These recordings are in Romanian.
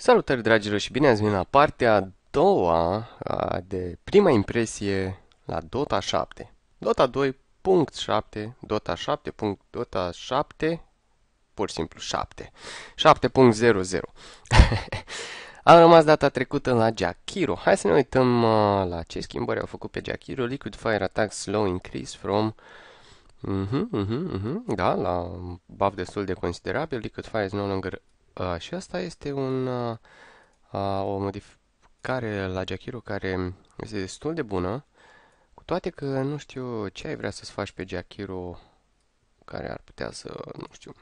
Salutări dragilor și bine ați venit la partea a doua de prima impresie la Dota 7. Dota 2.7, Dota 7. Dota 7, pur și simplu 7. 7.00. Am rămas data trecută la Jakiro. Hai să ne uităm la ce schimbări au făcut pe Jakiro. Liquid Fire Attack Slow Increase from uh-huh, uh-huh. da, la buff destul de considerabil. Liquid Fire is no longer și asta este un, uh, o modificare la Jackiru care este destul de bună, cu toate că nu știu ce ai vrea să-ți faci pe Jackiru care ar putea să, nu știu,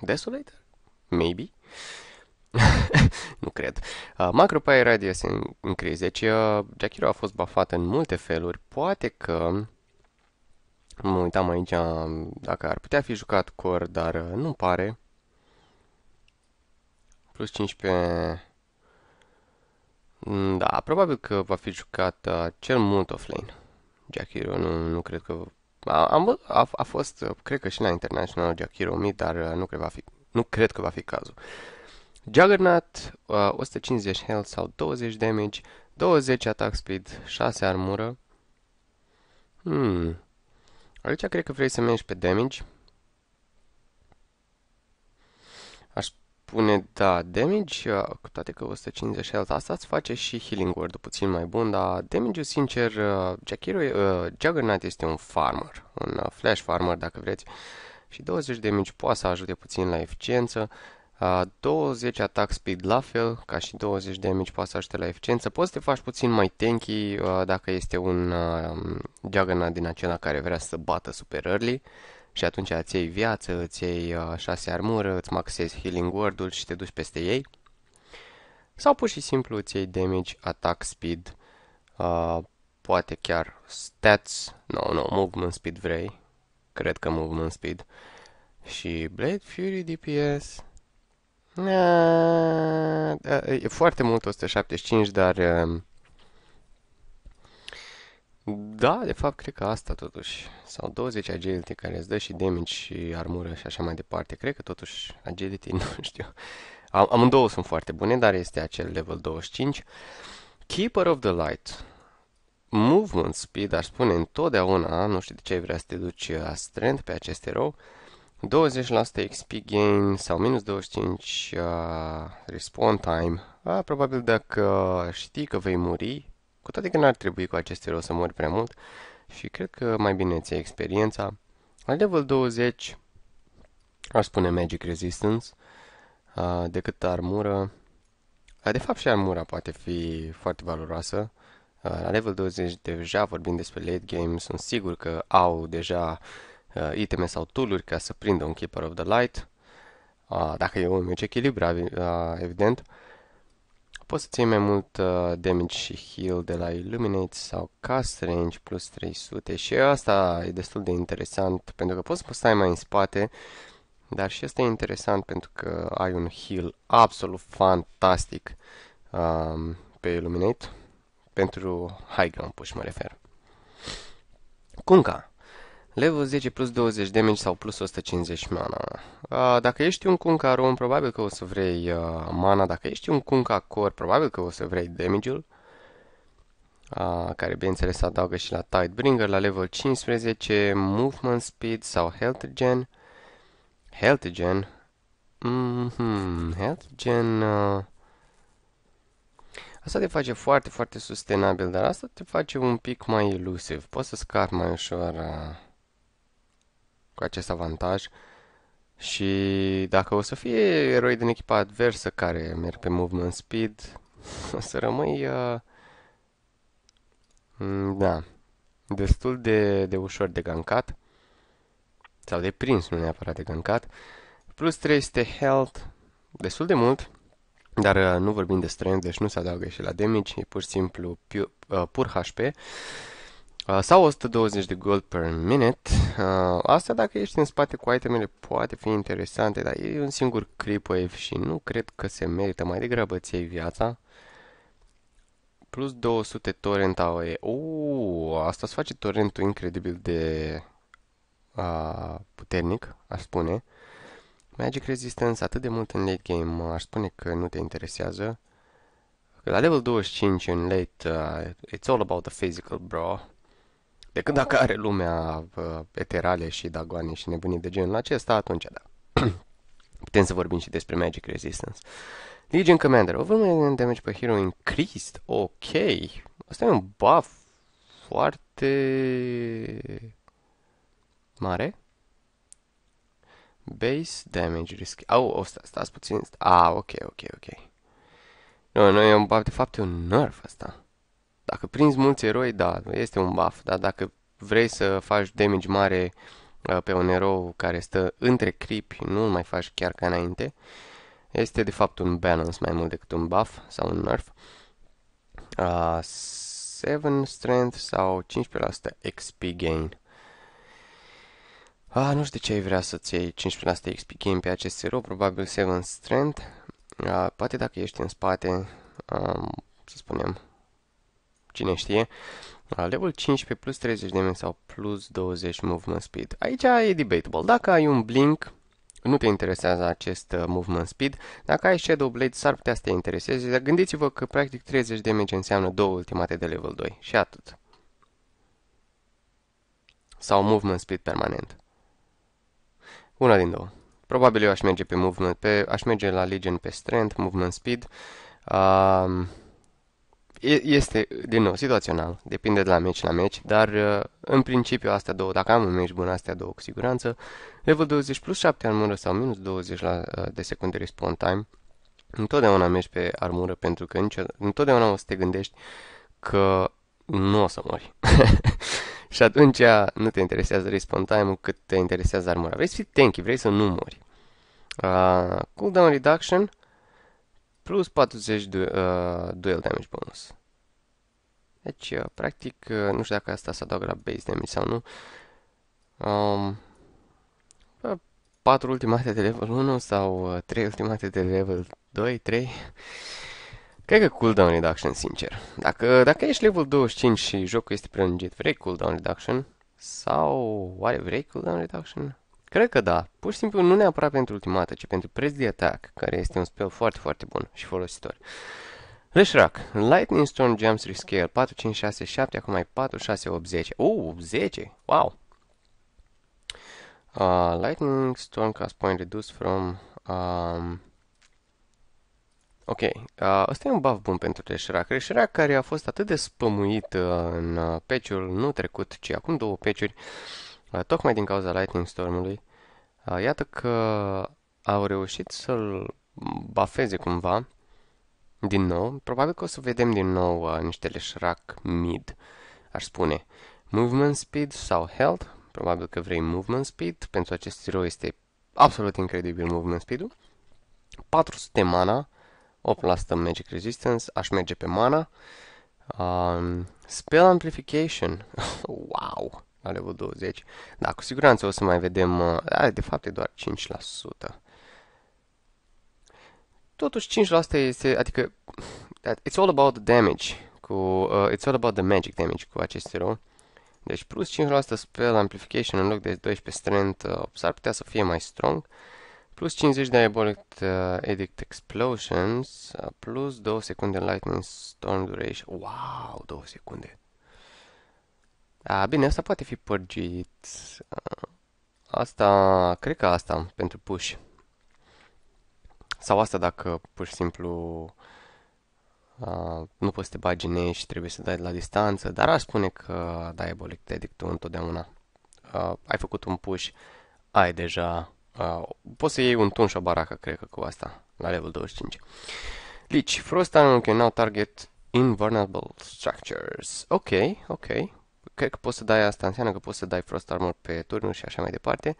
Desolator? Maybe? nu cred. Uh, Macropie Radio în încrizi, deci uh, Jackiru a fost bafat în multe feluri, poate că mă uitam aici dacă ar putea fi jucat core, dar nu pare plus 15... Mm, da, probabil că va fi jucat uh, cel mult offline. Jack Hero, nu, nu cred că... A, am, a, a fost, cred că și la International Jack Hero Mid, dar uh, nu, cred va fi, nu cred că va fi cazul. Juggernaut, uh, 150 health sau 20 damage, 20 attack speed, 6 armură. Hmm. Aici cred că vrei să mergi pe damage. pune, da, damage, uh, cu toate că 150 health, asta îți face și healing word puțin mai bun, dar damage-ul, sincer, uh, Jakiro, uh, Juggernaut este un farmer, un uh, flash farmer, dacă vreți, și 20 damage poate să ajute puțin la eficiență, uh, 20 attack speed la fel, ca și 20 damage poate să ajute la eficiență, poți să te faci puțin mai tanky uh, dacă este un uh, Juggernaut din acela care vrea să bată super early, uh, și atunci îți iei viață, îți iei uh, șase armură, îți maxezi healing word-ul și te duci peste ei. Sau pur și simplu îți iei damage, attack speed, uh, poate chiar stats, no, no, movement speed vrei, cred că movement speed, și Blade Fury DPS, na, da, e foarte mult 175, dar uh, da, de fapt, cred că asta totuși. Sau 20 agility care îți dă și damage și armură și așa mai departe. Cred că totuși agility, nu știu. Am, amândouă sunt foarte bune, dar este acel level 25. Keeper of the Light. Movement speed, ar spune întotdeauna, nu știu de ce ai vrea să te duci la uh, strength pe acest erou, 20% XP gain sau minus 25 uh, respawn time. Uh, probabil dacă știi că vei muri, cu toate că n-ar trebui cu aceste rău să mori prea mult și cred că mai bine ți experiența. La level 20 aș spune Magic Resistance uh, decât armură. Uh, de fapt și armura poate fi foarte valoroasă. Uh, la level 20 deja vorbim despre late game, sunt sigur că au deja uh, iteme sau tooluri ca să prindă un Keeper of the Light. Uh, dacă e un mic echilibru, uh, evident. Uh, Poți să-ții mai mult uh, damage și heal de la Illuminate sau cast range plus 300 și asta e destul de interesant pentru că poți să stai mai în spate, dar și asta e interesant pentru că ai un heal absolut fantastic uh, pe Illuminate pentru high ground push mă refer. Kunka, level 10 plus 20 damage sau plus 150 mana. Ah, dacă ești un Kunkka Rom, probabil că o să vrei ah, mana. Dacă ești un Kunkka Core, probabil că o să vrei damage-ul. Ah, care, bineînțeles, se adaugă și la Tidebringer, la level 15, Movement Speed sau Health Gen. Health Gen? Mm-hmm. Health Gen... Uh... Asta te face foarte, foarte sustenabil, dar asta te face un pic mai elusiv. Poți să scapi mai ușor uh, cu acest avantaj. Și dacă o să fie eroi din echipa adversă care merg pe movement speed, o să rămâi... Uh, mm, da, destul de, de ușor de gancat. Sau de prins, nu neapărat de gancat. Plus 300 health, destul de mult, dar uh, nu vorbim de strength, deci nu se adaugă și la damage, e pur și simplu pur, uh, pur HP. Uh, sau 120 de gold per minute. Uh, asta dacă ești în spate cu itemele poate fi interesante, dar e un singur creep wave și nu cred că se merită. Mai degrabă ți viața. Plus 200 torrent AOE. Uuu, asta îți face torrentul incredibil de uh, puternic, aș spune. Magic Resistance atât de mult în late game, uh, aș spune că nu te interesează. La level 25 în late, uh, it's all about the physical, bro. De când dacă are lumea uh, eterale și dagoane și nebunii de genul acesta, atunci da. Putem să vorbim și despre Magic Resistance. Legion Commander, de damage per hero increased. Ok. Asta e un buff foarte mare. Base damage risk. Au, oh, sta, stați puțin. Ah, ok, ok, ok. Nu, no, nu, e un, de fapt e un nerf asta. Dacă prinzi mulți eroi, da, este un buff, dar dacă vrei să faci damage mare uh, pe un erou care stă între cripi, nu mai faci chiar ca înainte, este de fapt un balance mai mult decât un buff sau un nerf. Uh, 7 strength sau 15% XP gain. Ah, nu știu de ce ai vrea să-ți iei 15% XP gain pe acest erou, probabil 7 strength. Uh, poate dacă ești în spate, um, să spunem, cine știe. Level 15 plus 30 de sau plus 20 movement speed. Aici e debatable. Dacă ai un blink, nu te interesează acest uh, movement speed. Dacă ai Shadow Blade, s-ar putea să te intereseze, dar gândiți-vă că practic 30 damage înseamnă două ultimate de level 2 și atât. Sau movement speed permanent. Una din două. Probabil eu aș merge pe movement, pe, aș merge la Legion pe Strength, movement speed. Um, este, din nou, situațional, depinde de la meci la meci, dar uh, în principiu astea două, dacă am un meci bun, astea două cu siguranță. Level 20 plus 7 armură sau minus 20 la, uh, de secunde respawn time. Întotdeauna mergi pe armură pentru că nicio, întotdeauna o să te gândești că nu o să mori. și atunci uh, nu te interesează respawn time cât te interesează armura. Vrei să fii tanky, vrei să nu mori. Uh, cooldown reduction, plus 40 du uh, duel damage bonus. Deci, uh, practic, uh, nu știu dacă asta se adaugă la base damage sau nu. Um, uh, 4 ultimate de level 1 sau uh, 3 ultimate de level 2, 3. Cred că cooldown reduction, sincer. Dacă, dacă ești level 25 și jocul este prelungit, vrei cooldown reduction? Sau oare vrei cooldown reduction? Cred că da, pur și simplu nu neapărat pentru ultimata, ci pentru preț de atac, care este un spell foarte, foarte bun și folositor. Reșrac, Lightning Storm Gems Rescale, 4, 5, 6, 7, acum ai 4, 6, 8, 10. Uh, 10! Wow! Uh, lightning Storm Cast point reduced from... Um, ok, uh, ăsta e un buff bun pentru Reșrac. Reșrac care a fost atât de spămuit uh, în uh, peciul, nu trecut, ci acum două patch tocmai din cauza Lightning Stormului, iată că au reușit să-l bafeze cumva din nou. Probabil că o să vedem din nou uh, niște leșrac mid, aș spune. Movement Speed sau Health, probabil că vrei Movement Speed, pentru acest erou este absolut incredibil Movement Speed-ul. 400 mana, 8% Magic Resistance, aș merge pe mana. Um, spell Amplification, wow! la level 20. Da, cu siguranță o să mai vedem, uh, a, de fapt e doar 5%. Totuși 5% este, adică, it's all about the damage, cu, uh, it's all about the magic damage cu acest erou. Deci plus 5% spell amplification în loc de 12 strength uh, s-ar putea să fie mai strong. Plus 50 Diabolic uh, Edict Explosions, uh, plus 2 secunde Lightning Storm Duration. Wow, 2 secunde. A, da, bine, asta poate fi părgit. Asta, cred că asta, pentru push. Sau asta dacă pur și simplu uh, nu poți să te și trebuie să dai la distanță, dar aș spune că da, diabolic dedict întotdeauna. Uh, ai făcut un push, ai deja, uh, poți să iei un tun și o baracă, cred că cu asta, la level 25. Lich, deci, Frost Iron can now target invulnerable structures. Ok, ok, cred că poți să dai asta, înseamnă că poți să dai Frost Armor pe turnul și așa mai departe.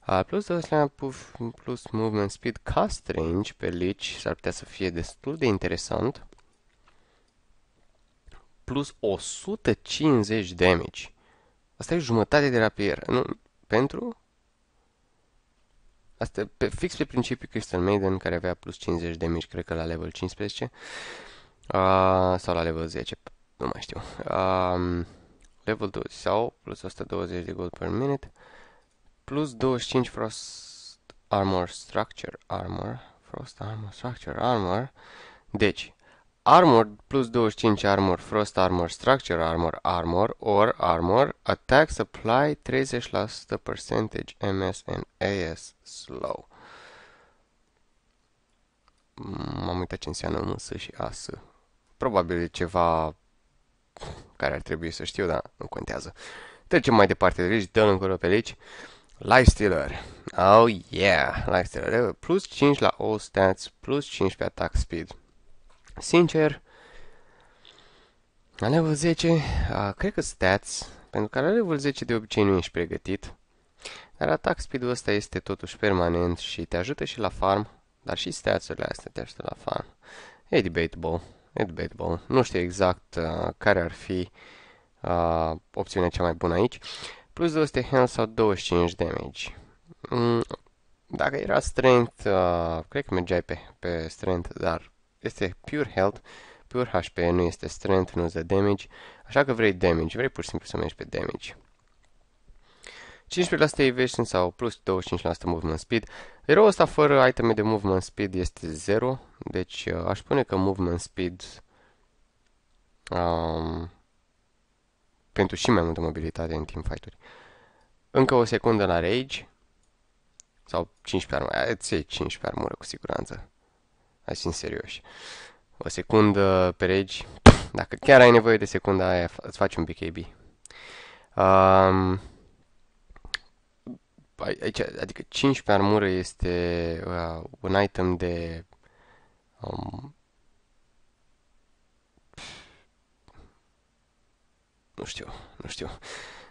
A, plus de uh, plus Movement Speed Cast Range pe Lich s-ar putea să fie destul de interesant. Plus 150 damage. Asta e jumătate de rapier. Nu, pentru? Asta pe, fix pe principiu Crystal Maiden care avea plus 50 damage cred că la level 15. A, sau la level 10, nu mai știu. A, level 2 sau plus 120 de gold per minute plus 25 frost armor structure armor frost armor structure armor deci armor plus 25 armor frost armor structure armor armor or armor attack supply 30% percentage MS and AS slow m-am uitat ce înseamnă MS și AS probabil ceva care ar trebui să știu, dar nu contează. Trecem mai departe de legi, dăm încolo pe legi. Lifestealer. Oh yeah! Lifestealer. Eh, plus 5 la all stats, plus 5 pe attack speed. Sincer, la level 10, uh, cred că stats, pentru că la level 10 de obicei nu ești pregătit, dar attack speed-ul ăsta este totuși permanent și te ajută și la farm, dar și stats-urile astea te ajută la farm. E debatable debatable. Nu știu exact uh, care ar fi uh, opțiunea cea mai bună aici. Plus 200 health sau 25 damage. Mm, dacă era strength, uh, cred că mergeai pe, pe strength, dar este pure health, pure HP, nu este strength, nu este damage, așa că vrei damage, vrei pur și simplu să mergi pe damage. 15% evasion sau plus 25% movement speed. Eroul ăsta fără iteme de movement speed este 0, deci uh, aș spune că movement speed um, pentru și mai multă mobilitate în fight uri Încă o secundă la rage sau 15 armură, îți iei 15 armură cu siguranță. Hai să fim serioși. O secundă pe rage, dacă chiar ai nevoie de secunda aia, îți faci un BKB. Um, aici, adică 15 armură este uh, un item de um, nu știu, nu știu.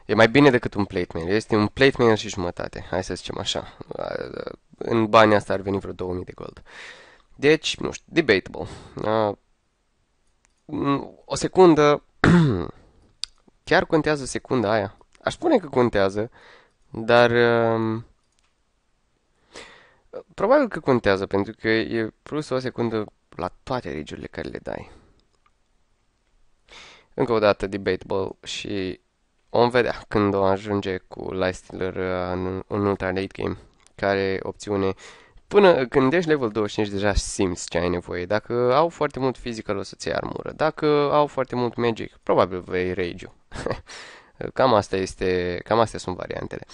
E mai bine decât un plate Este un plate și jumătate. Hai să zicem așa. Uh, în banii asta ar veni vreo 2000 de gold. Deci, nu știu, debatable. Uh, mm, o secundă... Chiar contează secunda aia? Aș spune că contează, dar... Uh, probabil că contează, pentru că e plus o secundă la toate regiurile care le dai. Încă o dată debatable și o vedea când o ajunge cu Lifestealer uh, în, în ultra late game, care opțiune Până când ești level 25 deja simți ce ai nevoie. Dacă au foarte mult physical o să-ți iei armură. Dacă au foarte mult magic, probabil vei rage Cam asta este, cam astea sunt variantele.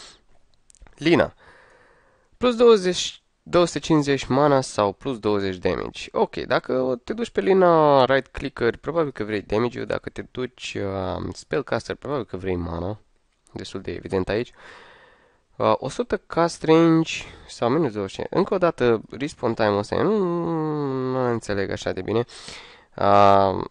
Lina. Plus 20 250 mana sau plus 20 damage. Ok, dacă te duci pe lina right clicker, probabil că vrei damage dacă te duci uh, spellcaster, probabil că vrei mana. Destul de evident aici. Uh, 100 cast range sau minus 20. Încă o dată, respawn time ăsta, nu, nu, nu înțeleg așa de bine. Uh,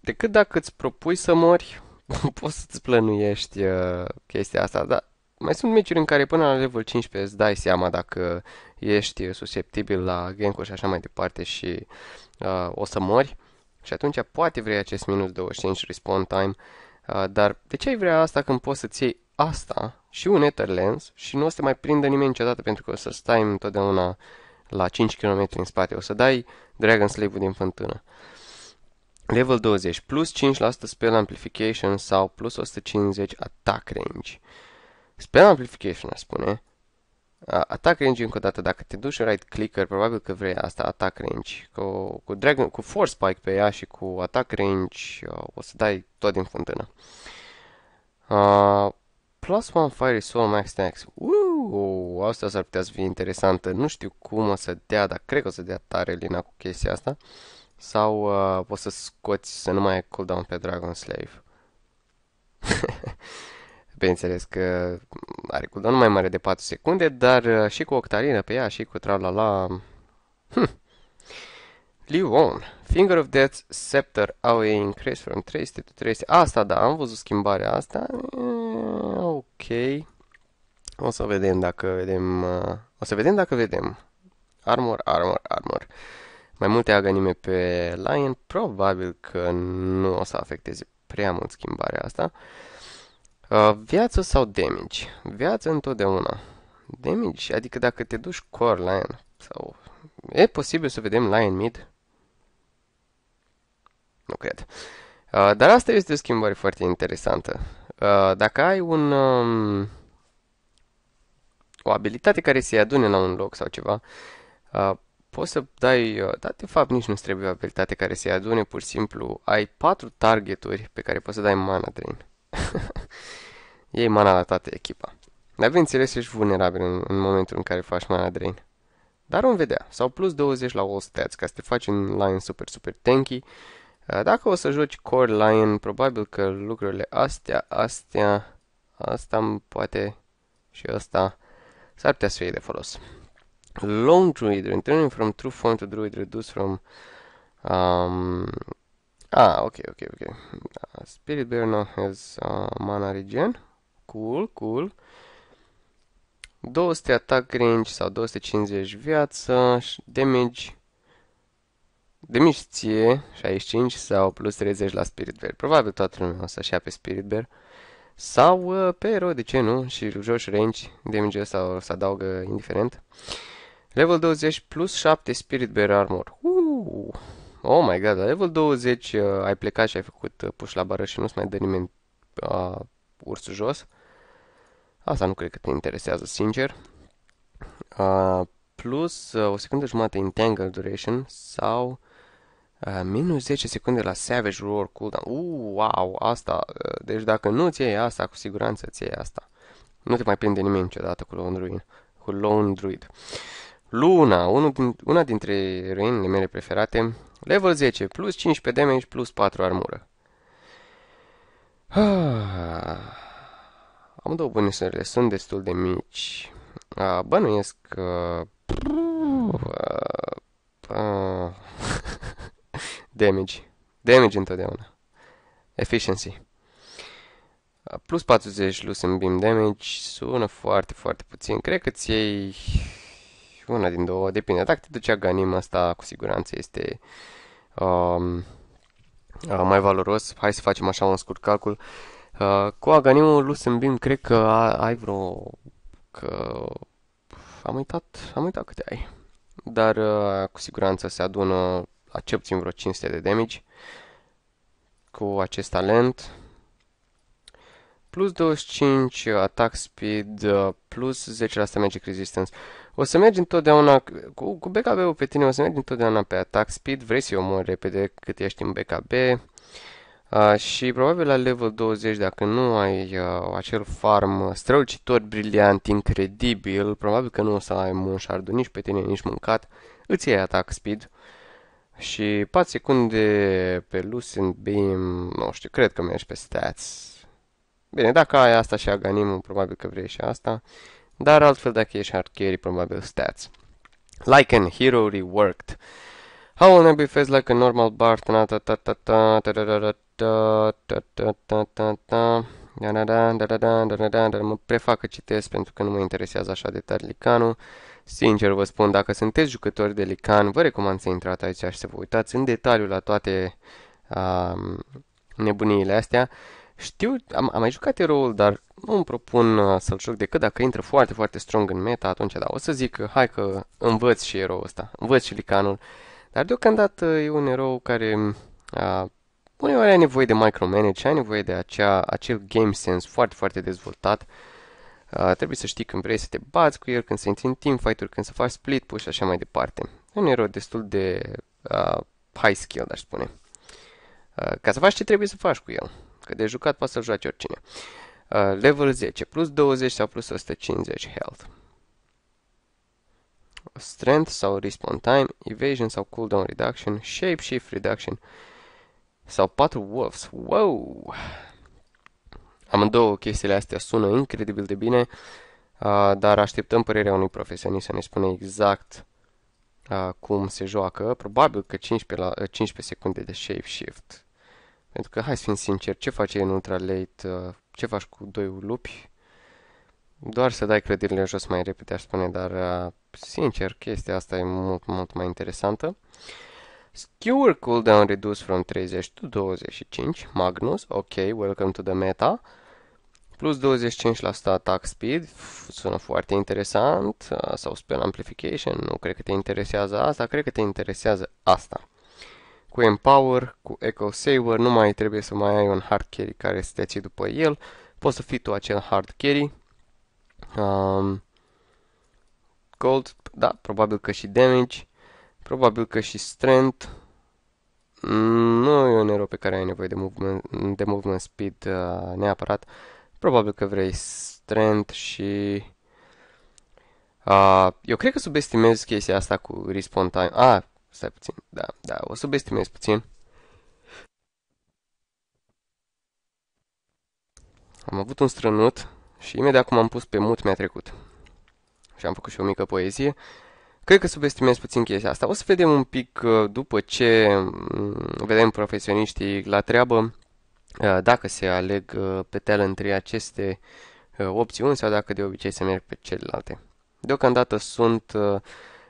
decât dacă îți propui să mori, poți să-ți plănuiești uh, chestia asta, dar mai sunt meciuri în care până la level 15 îți dai seama dacă ești susceptibil la gank și așa mai departe și uh, o să mori. Și atunci poate vrei acest minus 25 respawn time, uh, dar de ce ai vrea asta când poți să-ți iei asta și un Ether Lens și nu o să te mai prindă nimeni niciodată pentru că o să stai întotdeauna la 5 km în spate, o să dai Dragon Slave-ul din fântână. Uh, Level 20, plus 5% spell amplification sau plus 150 attack range. Spell amplification, aș spune. Attack range încă o dată, dacă te duci în right clicker, probabil că vrei asta, attack range. Cu, cu, dragon, cu force spike pe ea și cu attack range uh, o să dai tot din fântână. Uh, plus one fire soul max stacks. Uuuu! asta s-ar putea să fie interesantă. Nu știu cum o să dea, dar cred că o să dea tare Lina cu chestia asta. Uh, sau uh, poți să scoți să nu mai ai cooldown pe Dragon Slave. Bineînțeles că are cooldown mai mare de 4 secunde, dar uh, și cu Octarina pe ea și cu Tralala... Hm. Wong, Finger of Death, Scepter, au ei increase from 300 to 300. Asta da, am văzut schimbarea asta. E, ok. O să vedem dacă vedem... Uh, o să vedem dacă vedem. Armor, armor, armor. Uh, mai multe aganime pe Lion, probabil că nu o să afecteze prea mult schimbarea asta. Uh, viață sau damage? Viață întotdeauna. Damage, adică dacă te duci core Lion sau... E posibil să vedem Lion mid? Nu cred. Uh, dar asta este o schimbare foarte interesantă. Uh, dacă ai un... Um, o abilitate care se adune la un loc sau ceva, uh, poți să dai, uh, dar de fapt nici nu-ți trebuie o abilitate care să-i adune, pur și simplu ai patru targeturi pe care poți să dai mana drain. Iei mana la toată echipa. Dar bineînțeles ești vulnerabil în, în momentul în care faci mana drain. Dar vom vedea, sau plus 20 la all stats ca să te faci un Lion super super tanky. Uh, dacă o să joci Core Lion, probabil că lucrurile astea, astea, asta poate și asta s-ar putea să fie de folos long druid returning from true form to druid reduced from um, ah ok ok ok uh, spirit bear now has uh, mana regen cool cool 200 attack range sau 250 viață damage damage ție 65 sau plus 30 la spirit bear probabil toată lumea o să-și pe spirit bear sau uh, pe ero, de ce nu? Și joci range, damage-ul ăsta o să adaugă indiferent. Uh, Level 20 plus 7 Spirit Bear Armor. Uh! Oh my god, la level 20 uh, ai plecat și ai făcut uh, puș la bară și nu-ți mai dă nimeni uh, ursul jos. Asta nu cred că te interesează, sincer. Uh, plus uh, o secundă jumate Entangle Duration sau uh, minus 10 secunde la Savage Roar Cooldown. Uh, wow, asta. Uh, deci dacă nu ți asta, cu siguranță ți asta. Nu te mai prinde nimeni niciodată cu Lone Druid. Cu Lone Druid. Luna, unul din, una dintre răinile mele preferate, level 10, plus 15 damage, plus 4 armură. am două bunisările, sunt destul de mici. bănuiesc că... damage. Damage întotdeauna. Efficiency. Plus 40 plus în beam damage sună foarte, foarte puțin. Cred că ți iei una din două, depinde. Dacă te ducea ganim, asta cu siguranță este um, uh, mai valoros. Hai să facem așa un scurt calcul. Uh, cu Aganimul Lusembim cred că a, ai vreo... Că... Am uitat, am uitat câte ai. Dar uh, cu siguranță se adună accepti cel vreo 500 de damage cu acest talent. Plus 25 attack speed, uh, plus 10% magic resistance. O să mergi întotdeauna, cu, cu BKB-ul pe tine, o să mergi întotdeauna pe attack speed, vrei să-i omori repede cât ești în BKB uh, și probabil la level 20, dacă nu ai uh, acel farm strălucitor, briliant, incredibil, probabil că nu o să ai un shard nici pe tine, nici mâncat, îți iei attack speed și 4 secunde pe Lucent Beam, nu știu, cred că mergi pe stats. Bine, dacă ai asta și aganimul, probabil că vrei și asta. Uh, dar altfel dacă ești hard carry, probabil stats. Lycan, hero reworked. How will I be faced like a normal bar? Mă prefac că citesc pentru că nu mă interesează așa de tare licanul. Sincer vă spun, dacă sunteți jucători de lican, vă recomand să intrați aici și să vă uitați în detaliu la toate um, nebuniile astea. Știu, am, am mai jucat eroul, dar nu îmi propun uh, să-l joc decât dacă intră foarte, foarte strong în meta, atunci da, o să zic că uh, hai că învăț și eroul ăsta, învăț și licanul. Dar deocamdată uh, e un erou care uh, uneori ai nevoie de micromanage, ai nevoie de acea, acel game sense foarte, foarte dezvoltat. Uh, trebuie să știi când vrei să te bați cu el, când să intri în fight uri când să faci split push și așa mai departe. E un erou destul de uh, high skill, aș spune. Uh, ca să faci ce trebuie să faci cu el. Că de jucat poate să-l joace oricine. Uh, level 10, plus 20 sau plus 150 health. Strength sau Respawn Time, Evasion sau Cooldown Reduction, Shape Shift Reduction sau 4 Wolves. Wow! Amândouă chestiile astea sună incredibil de bine, uh, dar așteptăm părerea unui profesionist să ne spune exact uh, cum se joacă. Probabil că 15, la, uh, 15 secunde de Shape Shift pentru că, hai să fim sinceri, ce faci în ultra-late, uh, ce faci cu doi lupi? Doar să dai clădirile jos mai repede, aș spune, dar, uh, sincer, chestia asta e mult, mult mai interesantă. Skewer cooldown reduced from 30 to 25. Magnus, ok, welcome to the meta. Plus 25% attack speed, sună foarte interesant, uh, sau spell amplification, nu cred că te interesează asta, cred că te interesează asta cu Empower, cu Echo Saver, nu mai trebuie să mai ai un hard carry care să te ții după el. Poți să fii tu acel hard carry. Um, gold, da, probabil că și damage, probabil că și strength. Mm, nu e un ero pe care ai nevoie de movement, de movement speed uh, neapărat. Probabil că vrei strength și... Uh, eu cred că subestimez chestia asta cu respawn time. Ah, Stai puțin, da, da, o subestimez puțin. Am avut un strănut și imediat cum am pus pe mut mi-a trecut. Și am făcut și o mică poezie. Cred că subestimez puțin chestia asta. O să vedem un pic uh, după ce mm, vedem profesioniștii la treabă uh, dacă se aleg uh, pe teală între aceste opțiuni sau dacă de obicei se merg pe celelalte. Deocamdată sunt uh,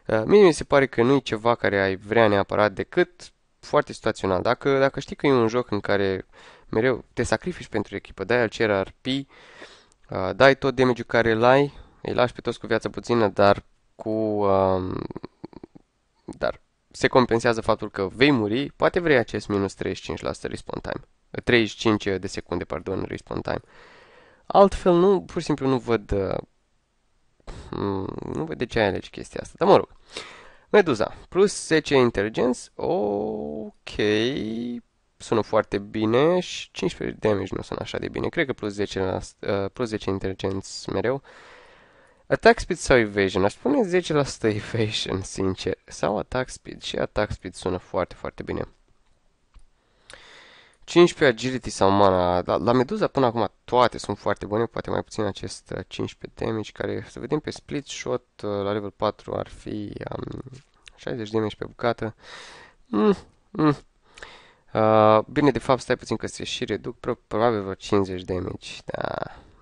Uh, mie mi se pare că nu e ceva care ai vrea neapărat decât foarte situațional. Dacă, dacă știi că e un joc în care mereu te sacrifici pentru echipă, dai al cer RP, uh, dai tot damage care îl ai, îi lași pe toți cu viața puțină, dar cu... Um, dar se compensează faptul că vei muri, poate vrei acest minus 35% respawn time. 35 uh, de secunde, pardon, respawn time. Altfel, nu, pur și simplu nu văd Mm, nu văd de ce ai alegi chestia asta, dar mă rog. Meduza, plus 10 intelligence, ok, sună foarte bine și 15 damage nu sună așa de bine. Cred că plus 10, la, uh, plus 10 intelligence mereu. Attack speed sau evasion? Aș spune 10% evasion, sincer. Sau attack speed. Și attack speed sună foarte, foarte bine. 15 agility sau mana. La, da, la Meduza până acum toate sunt foarte bune, poate mai puțin acest 15 uh, damage, care să vedem pe split shot uh, la level 4 ar fi um, 60 damage pe bucată. Mm, mm. Uh, bine, de fapt, stai puțin că se și reduc, probabil vreo 50 damage, da.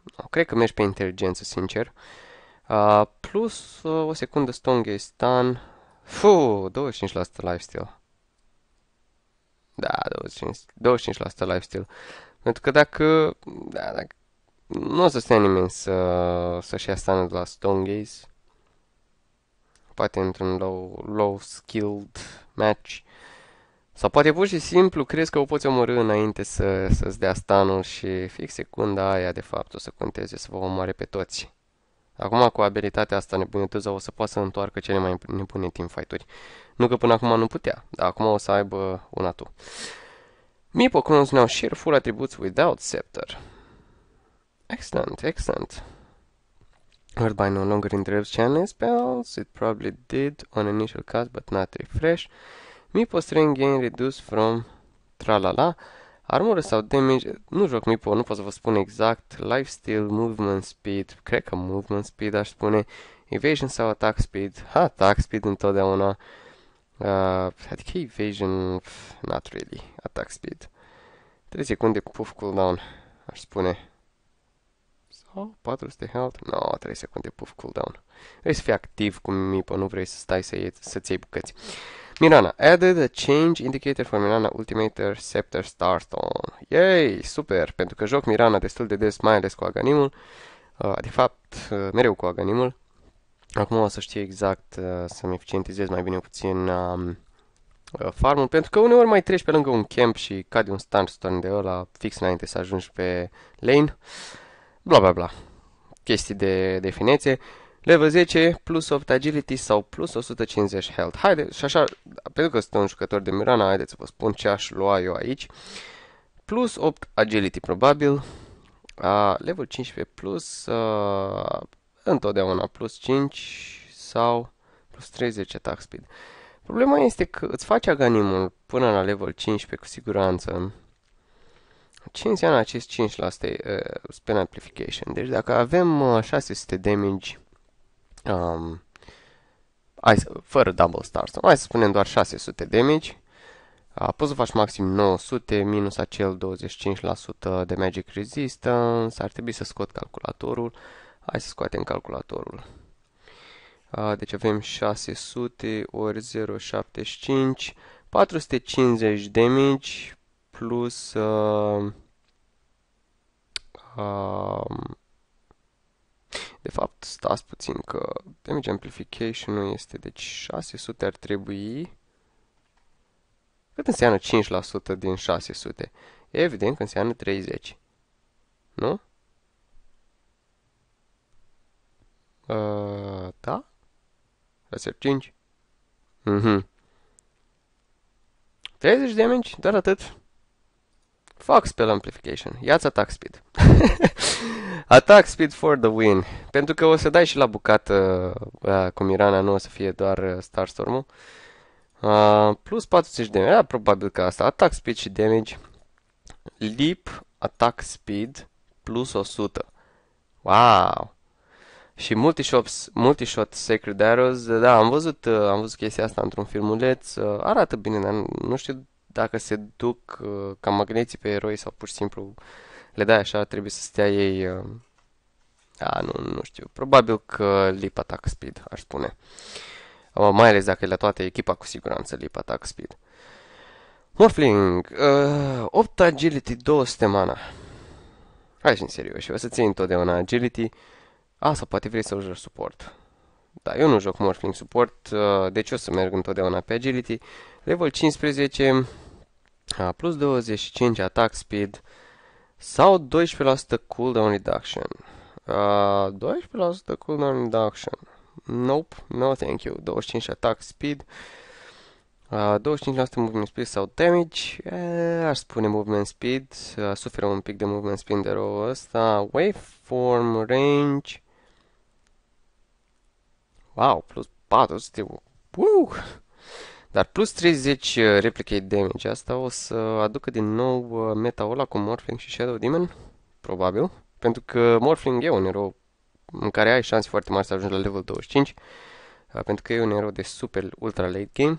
No, cred că mergi pe inteligență, sincer. Uh, plus uh, o secundă stone stun. Fuh, 25% lifesteal. Da, 25, 25% lifestyle. Pentru că dacă, da, dacă nu o să stea nimeni să, să-și ia stand la Gaze, poate într-un low, low skilled match, sau poate pur și simplu crezi că o poți omorâ înainte să, să-ți dea stanul și fix secunda aia de fapt o să conteze să vă omoare pe toți. Acum cu abilitatea asta nebunetuză o să poată să întoarcă cele mai nebune teamfight-uri. Nu că până acum nu putea, dar acum o să aibă una tu. Mi pocons now share full attributes without scepter. Excellent, excellent. by no longer interrupts channel spells, it probably did on initial cast but not refresh. Mipo string gain reduced from tralala. Armură sau damage, nu joc Mipo, nu pot să vă spun exact. Lifesteal, movement speed, cred că movement speed aș spune. Evasion sau attack speed, attack speed întotdeauna. Uh, adică evasion, not really, attack speed. 3 secunde cu puff cooldown, aș spune. Sau 400 health? No, 3 secunde puff cooldown. Vrei să fii activ cu Mipo, nu vrei să stai să iei, să-ți iei bucăți. Mirana, added a change indicator for Mirana ultimate Scepter Starstone. Yay, super, pentru că joc Mirana destul de des, mai ales cu Aganimul. Uh, de fapt, uh, mereu cu Aganimul. Acum o să știu exact uh, să-mi eficientizez mai bine puțin um, uh, farmul, pentru că uneori mai treci pe lângă un camp și cade un standstone de ăla fix înainte să ajungi pe lane. Bla bla bla. Chestii de, de finețe. Level 10 plus 8 agility sau plus 150 health. Haide, și așa, pentru că sunt un jucător de Mirana, haideți să vă spun ce aș lua eu aici. Plus 8 agility probabil. Uh, level 15 plus uh, întotdeauna plus 5 sau plus 30 attack speed. Problema este că îți face aganimul până la level 15 cu siguranță. Ce înseamnă acest 5 la uh, spin amplification? Deci dacă avem uh, 600 damage um, hai să, fără double star, sau să spunem doar 600 damage, uh, poți să faci maxim 900 minus acel 25% de magic resistance, ar trebui să scot calculatorul, uh, Hai să scoatem calculatorul. Deci avem 600 ori 0,75, 450 de mici plus uh, uh, de fapt stați puțin că damage amplification nu este, deci 600 ar trebui cât înseamnă 5% din 600? Evident că înseamnă 30. Nu? Uh, da? Reserv 5. Mhm. 30 damage, doar atât. Fox spell amplification. Ia-ți attack speed. attack speed for the win. Pentru că o să dai și la bucată uh, ă, cu Mirana, nu o să fie doar uh, Starstorm-ul. Uh, plus 40 damage. Da, probabil că asta. Attack speed și damage. Leap, attack speed, plus 100. Wow! Și Multishots, Multishot Sacred Arrows, da, am văzut, uh, am văzut chestia asta într-un filmuleț, uh, arată bine, dar nu știu dacă se duc uh, ca magneții pe eroi sau pur și simplu le dai așa, trebuie să stea ei... A, nu, nu știu, probabil că lip attack speed, aș spune. Mai ales dacă e la toată echipa, cu siguranță lip attack speed. Morphling, uh, 8 agility, 2 mana. Hai și în serios și o să ții întotdeauna agility. A, sau poate vrei să-l joci suport. Da, eu nu joc Morphling Support, uh, deci o să merg întotdeauna pe Agility. Level 15, uh, plus 25 attack speed sau 12% cooldown reduction. Uh, 12% cooldown reduction. Nope, no thank you. 25 attack speed. Uh, 25% movement speed sau damage, uh, aș spune movement speed, uh, suferă un pic de movement speed de rău ăsta, waveform, range, Wow, plus 400. Woo! Dar plus 30 uh, replicate damage. Asta o să aducă din nou uh, meta ăla cu Morphling și Shadow Demon. Probabil. Pentru că Morphling e un erou în care ai șanse foarte mari să ajungi la level 25. Uh, pentru că e un erou de super ultra late game.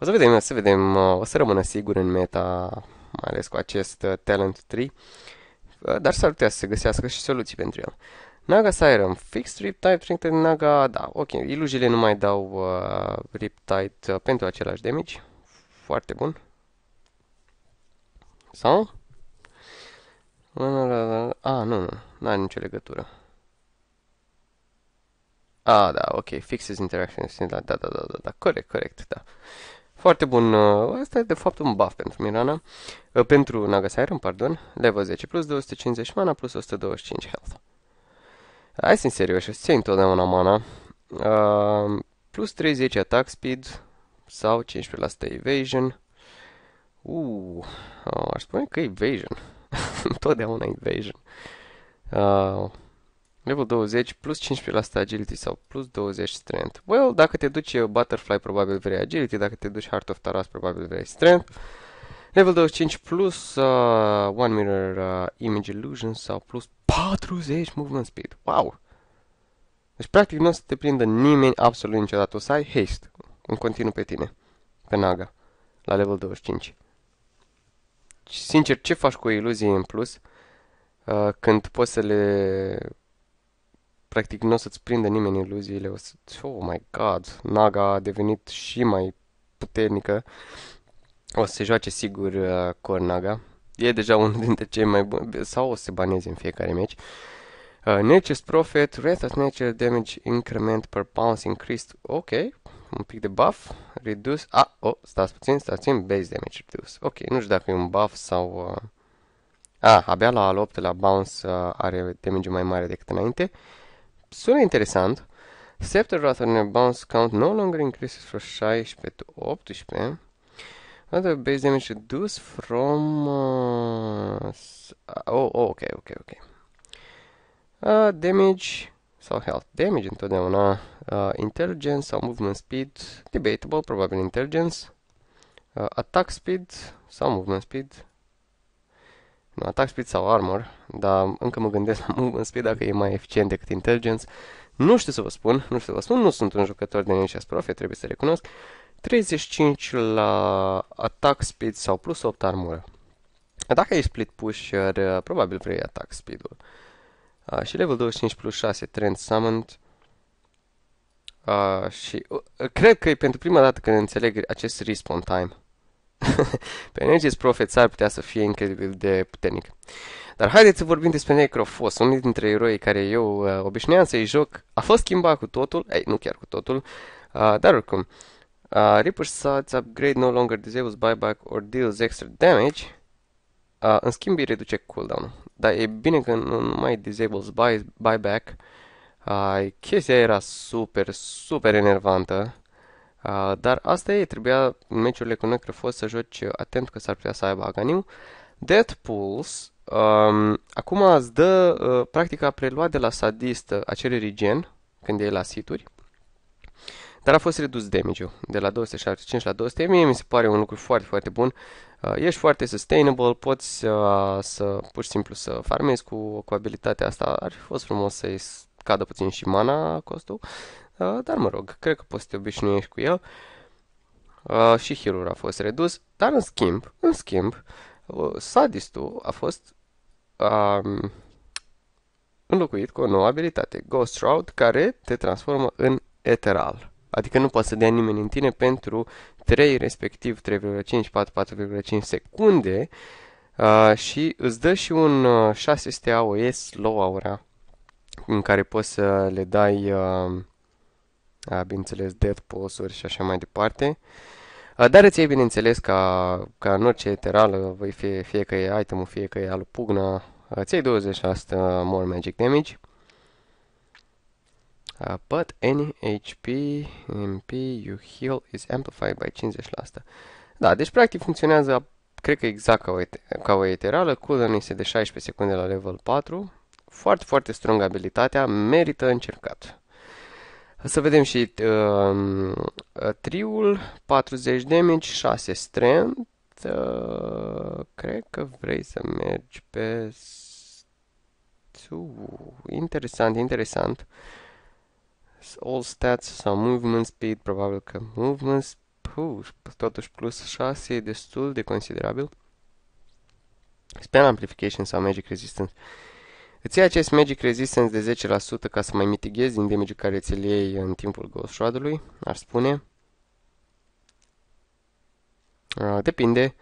O să vedem, o să vedem, o să rămână sigur în meta, mai ales cu acest Talent 3, dar s-ar putea să se găsească și soluții pentru el. Naga Siren, Fixed Riptide Strengthened Naga, da, ok, iluziile nu mai dau uh, Riptide uh, pentru același damage. Foarte bun. Sau? A, nu, nu, nu are nicio legătură. A, da, ok, fixes interaction, da, da, da, da, da, da, corect, corect, da. Foarte bun, uh, asta e de fapt un buff pentru Mirana, uh, pentru Naga Siren, pardon, level 10 plus 250 mana plus 125 health. Hai să fim serioși, îți întotdeauna mana. Uh, plus 30 attack speed sau 15% evasion. Uh, uh, aș spune că evasion. întotdeauna evasion. Uh, level 20 plus 15% agility sau plus 20 strength. Well, dacă te duci butterfly probabil vrei agility, dacă te duci heart of taras probabil vrei strength. Level 25 plus uh, One Mirror uh, Image Illusion sau plus 40 movement speed. Wow! Deci, practic, nu o să te prindă nimeni absolut niciodată. O să ai haste în continuu pe tine, pe Naga, la level 25. Și, sincer, ce faci cu iluzie în plus uh, când poți să le... Practic, nu o să-ți prindă nimeni iluziile. O să... Oh my god! Naga a devenit și mai puternică. O să se joace sigur uh, Naga e deja unul dintre cei mai buni, sau o să se baneze în fiecare meci. Uh, Nature's Profit, Rate of Nature Damage Increment per Pounce Increased, ok, un pic de buff, reduce, a, ah, oh, stați puțin, stați puțin, base damage reduce, ok, nu știu dacă e un buff sau, uh, a, abia la al 8 la bounce uh, are damage mai mare decât înainte, sună interesant, Scepter Rather Bounce Count no longer increases from 16 to 18, Another base damage reduced from... Uh, oh, oh, ok, ok, ok. Uh, damage sau health damage întotdeauna. Uh, intelligence sau movement speed, debatable, probabil intelligence. Uh, attack speed sau movement speed. No, attack speed sau armor, dar încă mă gândesc la movement speed dacă e mai eficient decât intelligence. Nu știu să vă spun, nu știu să vă spun, nu sunt un jucător de Ninjas Profit, trebuie să recunosc. 35 la attack speed sau plus 8 armură. Dacă ai split pusher, uh, probabil vrei attack speed-ul. Uh, și level 25 plus 6 trend summoned. Uh, și uh, cred că e pentru prima dată când înțeleg acest respawn time. Pe energie Prophet ar putea să fie incredibil de puternic. Dar haideți să vorbim despre Necrofos, unul dintre eroii care eu uh, obișnuiam să-i joc. A fost schimbat cu totul, ei, nu chiar cu totul, uh, dar oricum. Uh, Uh, Reaper Sats upgrade no longer disables buyback or deals extra damage. Uh, în schimb îi reduce cooldown-ul. Dar e bine că nu mai disables buy, buyback. Uh, chestia era super, super enervantă. Uh, dar asta e, trebuia în meciurile cu fost să joci atent că s-ar putea să aibă Aganiu. Death Pulse, um, acum îți dă, uh, practic a preluat de la sadist acel regen, când e la situri, dar a fost redus damage-ul de la 275 la 200. Mie mi se pare un lucru foarte, foarte bun. Uh, ești foarte sustainable, poți uh, să pur și simplu să farmezi cu, cu abilitatea asta. Ar fi fost frumos să-i cadă puțin și mana costul. Uh, dar mă rog, cred că poți să te obișnuiești cu el. Uh, și hero a fost redus, dar în schimb, în schimb, uh, sadistul a fost uh, înlocuit cu o nouă abilitate, Ghost Shroud, care te transformă în eteral adică nu poate să dea nimeni în tine pentru 3, respectiv 3,5, 4,5 secunde uh, și îți dă și un uh, 600 AOS low aura în care poți să le dai, uh, uh, bineînțeles, death pulse și așa mai departe. Uh, dar îți iei, bineînțeles, ca, ca în orice eterală, fie, fie că e item fie că e alupugna, uh, îți iei 20% more magic damage. Uh, but any HP MP you heal is amplified by 50%. Da, deci practic funcționează, cred că exact ca o, ca o eterală, cooldown este de 16 secunde la level 4. Foarte, foarte strong abilitatea, merită încercat. Să vedem și uh, triul, 40 damage, 6 strength, uh, cred că vrei să mergi pe... Uh, interesant, interesant. Uh, all stats sau movement speed, probabil că movement, push. totuși plus 6 e destul de considerabil. Spell amplification sau magic resistance. Îți iei acest magic resistance de 10% ca să mai mitighezi din damage care ți-l iei în timpul Ghost Shroud-ului, ar spune. Uh, depinde.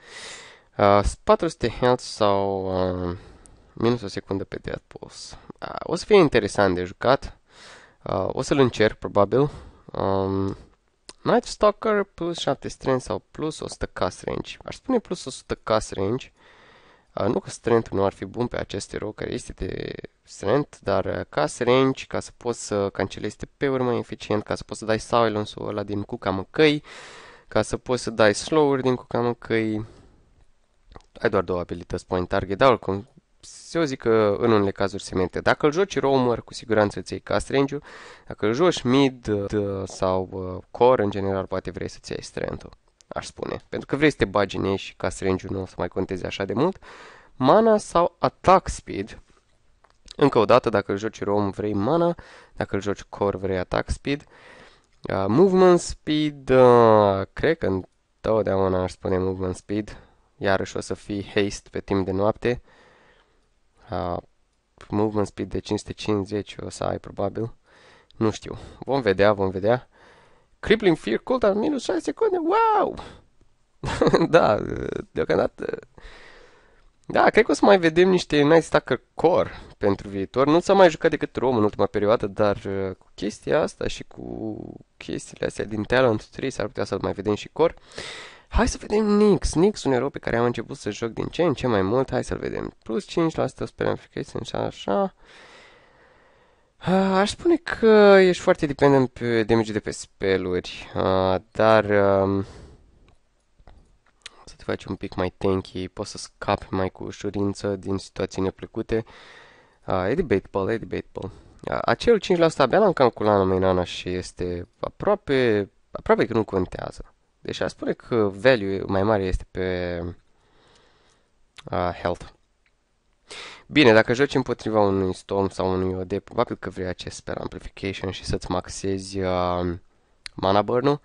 Uh, ah, 400 health sau uh, minus o secundă pe Death Pulse. Uh, o să fie interesant de jucat. Uh, o să-l încerc, probabil. Um, Night Stalker plus 7 strength sau plus 100 cast range. Aș spune plus 100 cast range. Uh, nu că strength nu ar fi bun pe acest erou care este de strength, dar uh, cast range ca să poți să cancelezi pe urmă eficient, ca să poți să dai silence-ul ăla din cuca măcăi, ca să poți să dai slow-uri din cuca măcăi. Ai doar două abilități point target, dar oricum se o că în unele cazuri se mente. Dacă îl joci roamer, cu siguranță îți iei ca ul Dacă îl joci mid uh, sau uh, core, în general, poate vrei să-ți iei strength aș spune. Pentru că vrei să te bagi în ei și ca range nu o să mai conteze așa de mult. Mana sau attack speed. Încă o dată, dacă îl joci rom, vrei mana. Dacă îl joci core, vrei attack speed. Uh, movement speed, uh, cred că întotdeauna aș spune movement speed. Iarăși o să fii haste pe timp de noapte. Uh, uh, movement speed de 550 o să ai probabil. Nu știu. Vom vedea, vom vedea. Crippling Fear al minus 6 secunde. Wow! da, deocamdată... Da, cred că o să mai vedem niște Night Stalker Core pentru viitor. Nu s-a mai jucat decât Rom în ultima perioadă, dar uh, cu chestia asta și cu chestiile astea din Talent 3 s-ar putea să mai vedem și Core. Hai să vedem Nix. Nix, un erou pe care am început să joc din ce în ce mai mult. Hai să-l vedem. Plus 5%, sperăm că este așa. Ah, aș spune că ești foarte dependent pe damage de pe speluri, ah, dar um, să te faci un pic mai tanky, poți să scapi mai cu ușurință din situații neplăcute. Ah, e debatable, e debatable. Acel 5% abia l-am calculat în și este aproape, aproape că nu contează. Deci a spune că value mai mare este pe uh, health. Bine, dacă joci împotriva unui Storm sau unui OD, probabil că vrei acest spell amplification și să-ți maxezi uh, mana burn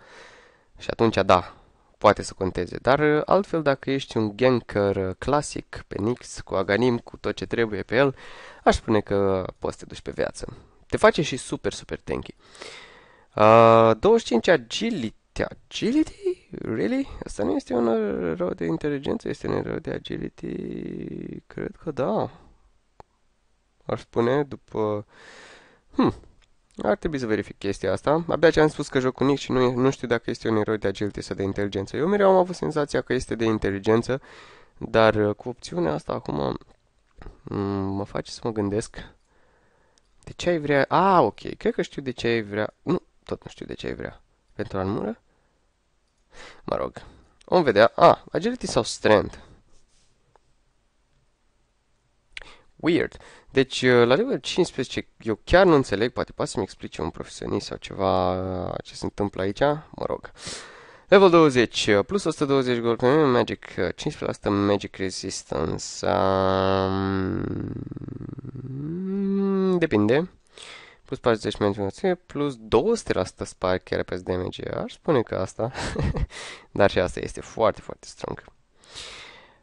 și atunci da, poate să conteze. Dar altfel, dacă ești un ganker clasic pe Nix, cu Aganim, cu tot ce trebuie pe el, aș spune că poți să te duci pe viață. Te face și super, super tanky. Uh, 25 agility de agility? Really? Asta nu este un rău de inteligență, este un rău de agility? Cred că da. Ar spune după... Hmm. Ar trebui să verific chestia asta. Abia ce am spus că joc Nick și nu, nu știu dacă este un eroi de agility sau de inteligență. Eu mereu am avut senzația că este de inteligență, dar uh, cu opțiunea asta acum mm, mă face să mă gândesc. De ce ai vrea... A, ah, ok, cred că știu de ce ai vrea... Nu, tot nu știu de ce ai vrea pentru armură? Mă rog. Vom vedea. A, ah, agility sau strength? Weird. Deci, uh, la level 15, eu chiar nu înțeleg, poate poate să-mi explice un profesionist sau ceva uh, ce se întâmplă aici, mă rog. Level 20, uh, plus 120 gold, magic, 15% magic resistance. Um, depinde plus 40 management plus 200% spike pe damage. Aș spune că asta, dar și asta este foarte, foarte strong.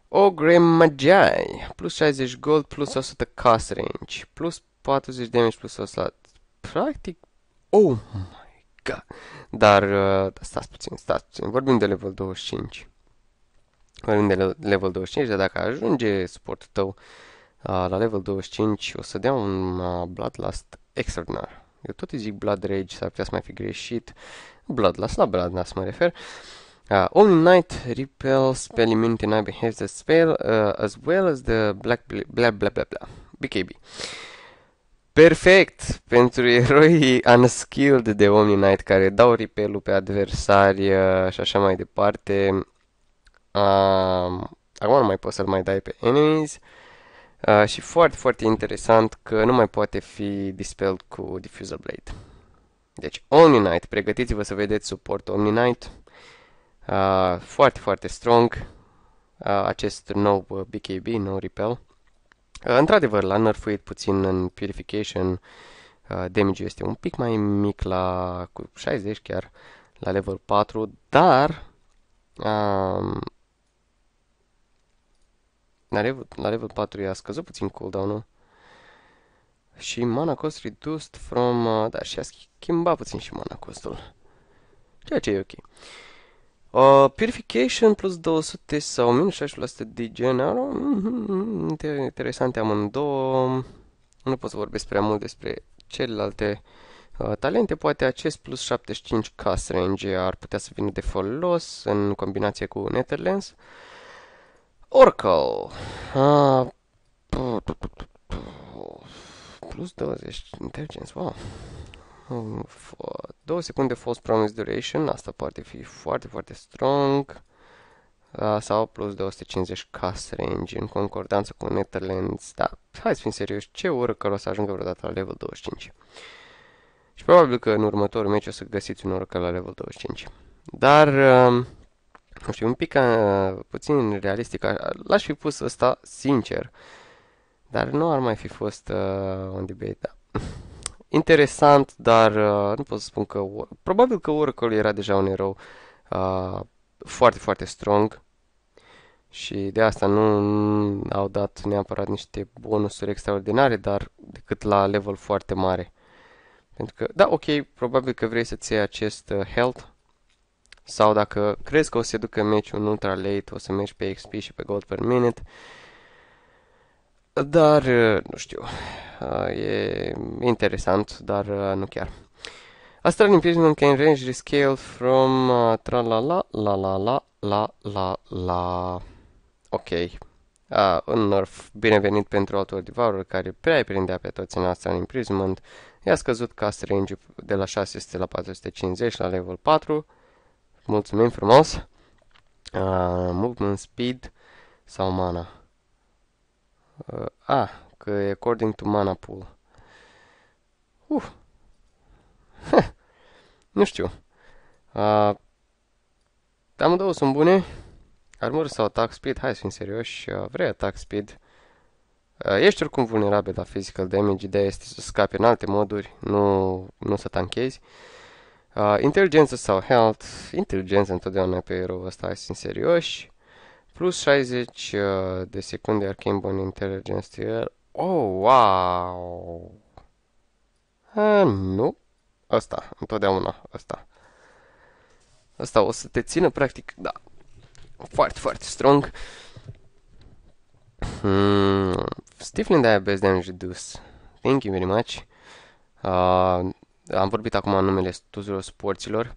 Ogre Magi, plus 60 gold, plus 100 cast range, plus 40 damage, plus 100. Practic, oh my god. Dar uh, stați puțin, stați puțin, vorbim de level 25. Vorbim de level 25, dar dacă ajunge suportul tău uh, la level 25, o să dea un uh, Bloodlust extraordinar. Eu tot îi zic Blood Rage, s-ar putea să mai fi greșit. Blood la Bloodlust mă refer. Uh, ah, Only Night repels spell immunity and behaves the spell uh, as well as the black bla bla bla bla, BKB. Perfect pentru eroii unskilled de Omni Knight care dau ripelul pe adversari uh, și așa mai departe. Uh, acum nu mai poți să-l mai dai pe enemies. Uh, Uh, și foarte, foarte interesant că nu mai poate fi dispelled cu Diffuser Blade. Deci Omni Knight, pregătiți-vă să vedeți suport Omni Knight. Uh, foarte, foarte strong uh, acest nou uh, BKB, nou repel. Uh, într-adevăr, l-a nărfuit puțin în Purification. Uh, damage este un pic mai mic la cu 60 chiar la level 4, dar uh, la level, la level 4 i-a scăzut puțin cooldown-ul. Și mana cost reduced from... Uh, da, și a schimbat puțin și mana costul. Ceea ce e ok. Uh, purification plus 200 sau minus 60% de gen arrow. Mm -hmm, interesante amândouă. Nu pot să vorbesc prea mult despre celelalte uh, talente. Poate acest plus 75 cast range ar putea să vină de folos în combinație cu Netherlands. Uh, Oracle. Uh, plus 20 intelligence, wow. 2 secunde false promise duration, asta poate fi foarte, foarte strong. Uh, sau plus 250 cast range în concordanță cu Netherlands. Da, hai să fim serioși, ce ură că o să ajungă vreodată la level 25. Și probabil că în următorul meci o să găsiți un Oracle la level 25. Dar... Uh, nu știu, un pic uh, puțin realistic. L-aș fi pus ăsta sincer, dar nu ar mai fi fost uh, un debate, da. Interesant, dar uh, nu pot să spun că... Probabil că Oracle era deja un erou uh, foarte, foarte strong și de asta nu, nu au dat neapărat niște bonusuri extraordinare, dar decât la level foarte mare. Pentru că, da, ok, probabil că vrei să-ți iei acest uh, health, sau dacă crezi că o să se ducă meciul în ultra late, o să mergi pe XP și pe gold per minute. Dar, uh, nu știu, uh, e interesant, dar uh, nu chiar. Astral Imprisonment can range rescaled from uh, tra la la la la la la la la Ok. Uh, un nerf binevenit pentru Autor Devourer care prea îi prindea pe toți în Astral Imprisonment. I-a scăzut cast range de la 600 la 450 la level 4 Mulțumim frumos. Uh, movement speed sau mana. Uh, a, ah, că e according to mana pool. Uh. Nu știu. Uh, amândouă sunt bune. Armor sau attack speed? Hai să fim serioși. Uh, vrei attack speed? Uh, ești oricum vulnerabil la physical damage, ideea este să scapi în alte moduri, nu, nu să tanchezi. Uh, Uh, inteligență sau health, inteligență întotdeauna pe erou ăsta, hai sunt serioși. Plus 60 uh, de secunde arcane bun intelligence tier. Oh, wow! Uh, nu. Asta, întotdeauna, asta. Asta o să te țină, practic, da. Foarte, foarte strong. Hmm. Stifling diabetes damage Reduce. Thank you very much. Uh, am vorbit acum în numele tuturor sporților.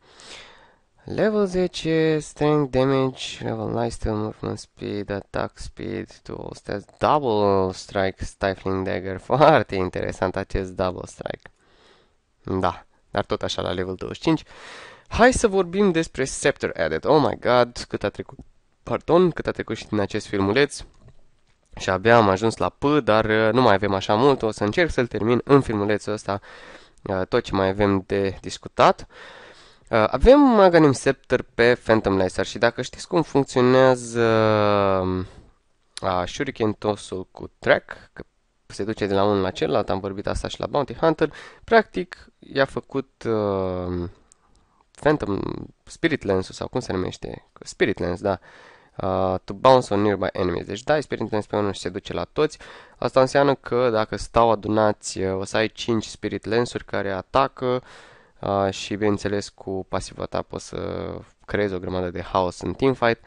Level 10, Strength Damage, Level Lifesteal, Movement Speed, Attack Speed, Dual Stats, Double Strike, Stifling Dagger. Foarte interesant acest Double Strike. Da, dar tot așa la level 25. Hai să vorbim despre Scepter Added. Oh my god, cât a trecut, pardon, cât a trecut și din acest filmuleț. Și abia am ajuns la P, dar uh, nu mai avem așa mult, o să încerc să-l termin în filmulețul ăsta Uh, tot ce mai avem de discutat. Uh, avem Maganim Scepter pe Phantom Laser și dacă știți cum funcționează uh, Shuriken Toss-ul cu track, că se duce de la unul la celălalt, am vorbit asta și la Bounty Hunter, practic i-a făcut uh, Phantom Spirit Lens-ul sau cum se numește? Spirit Lens, da. Uh, uh, to bounce on nearby enemies. Deci dai spirit lens pe unul și se duce la toți. Asta înseamnă că dacă stau adunați uh, o să ai 5 spirit lensuri care atacă uh, și bineînțeles cu pasiva ta poți să creezi o grămadă de haos în teamfight.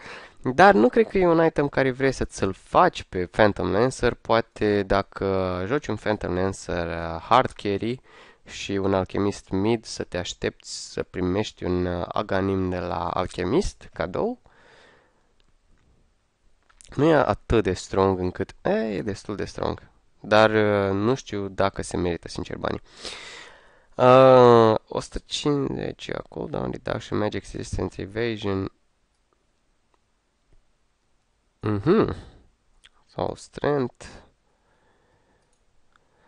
Dar nu cred că e un item care vrei să-ți-l faci pe Phantom Lancer. Poate dacă joci un Phantom Lancer uh, hard carry și un alchemist mid să te aștepți să primești un uh, aganim de la alchemist cadou nu e atât de strong încât... E, e destul de strong. Dar uh, nu știu dacă se merită, sincer, banii. Uh, 150 acolo, da, down reduction, magic resistance, evasion. Mhm. Sau strength.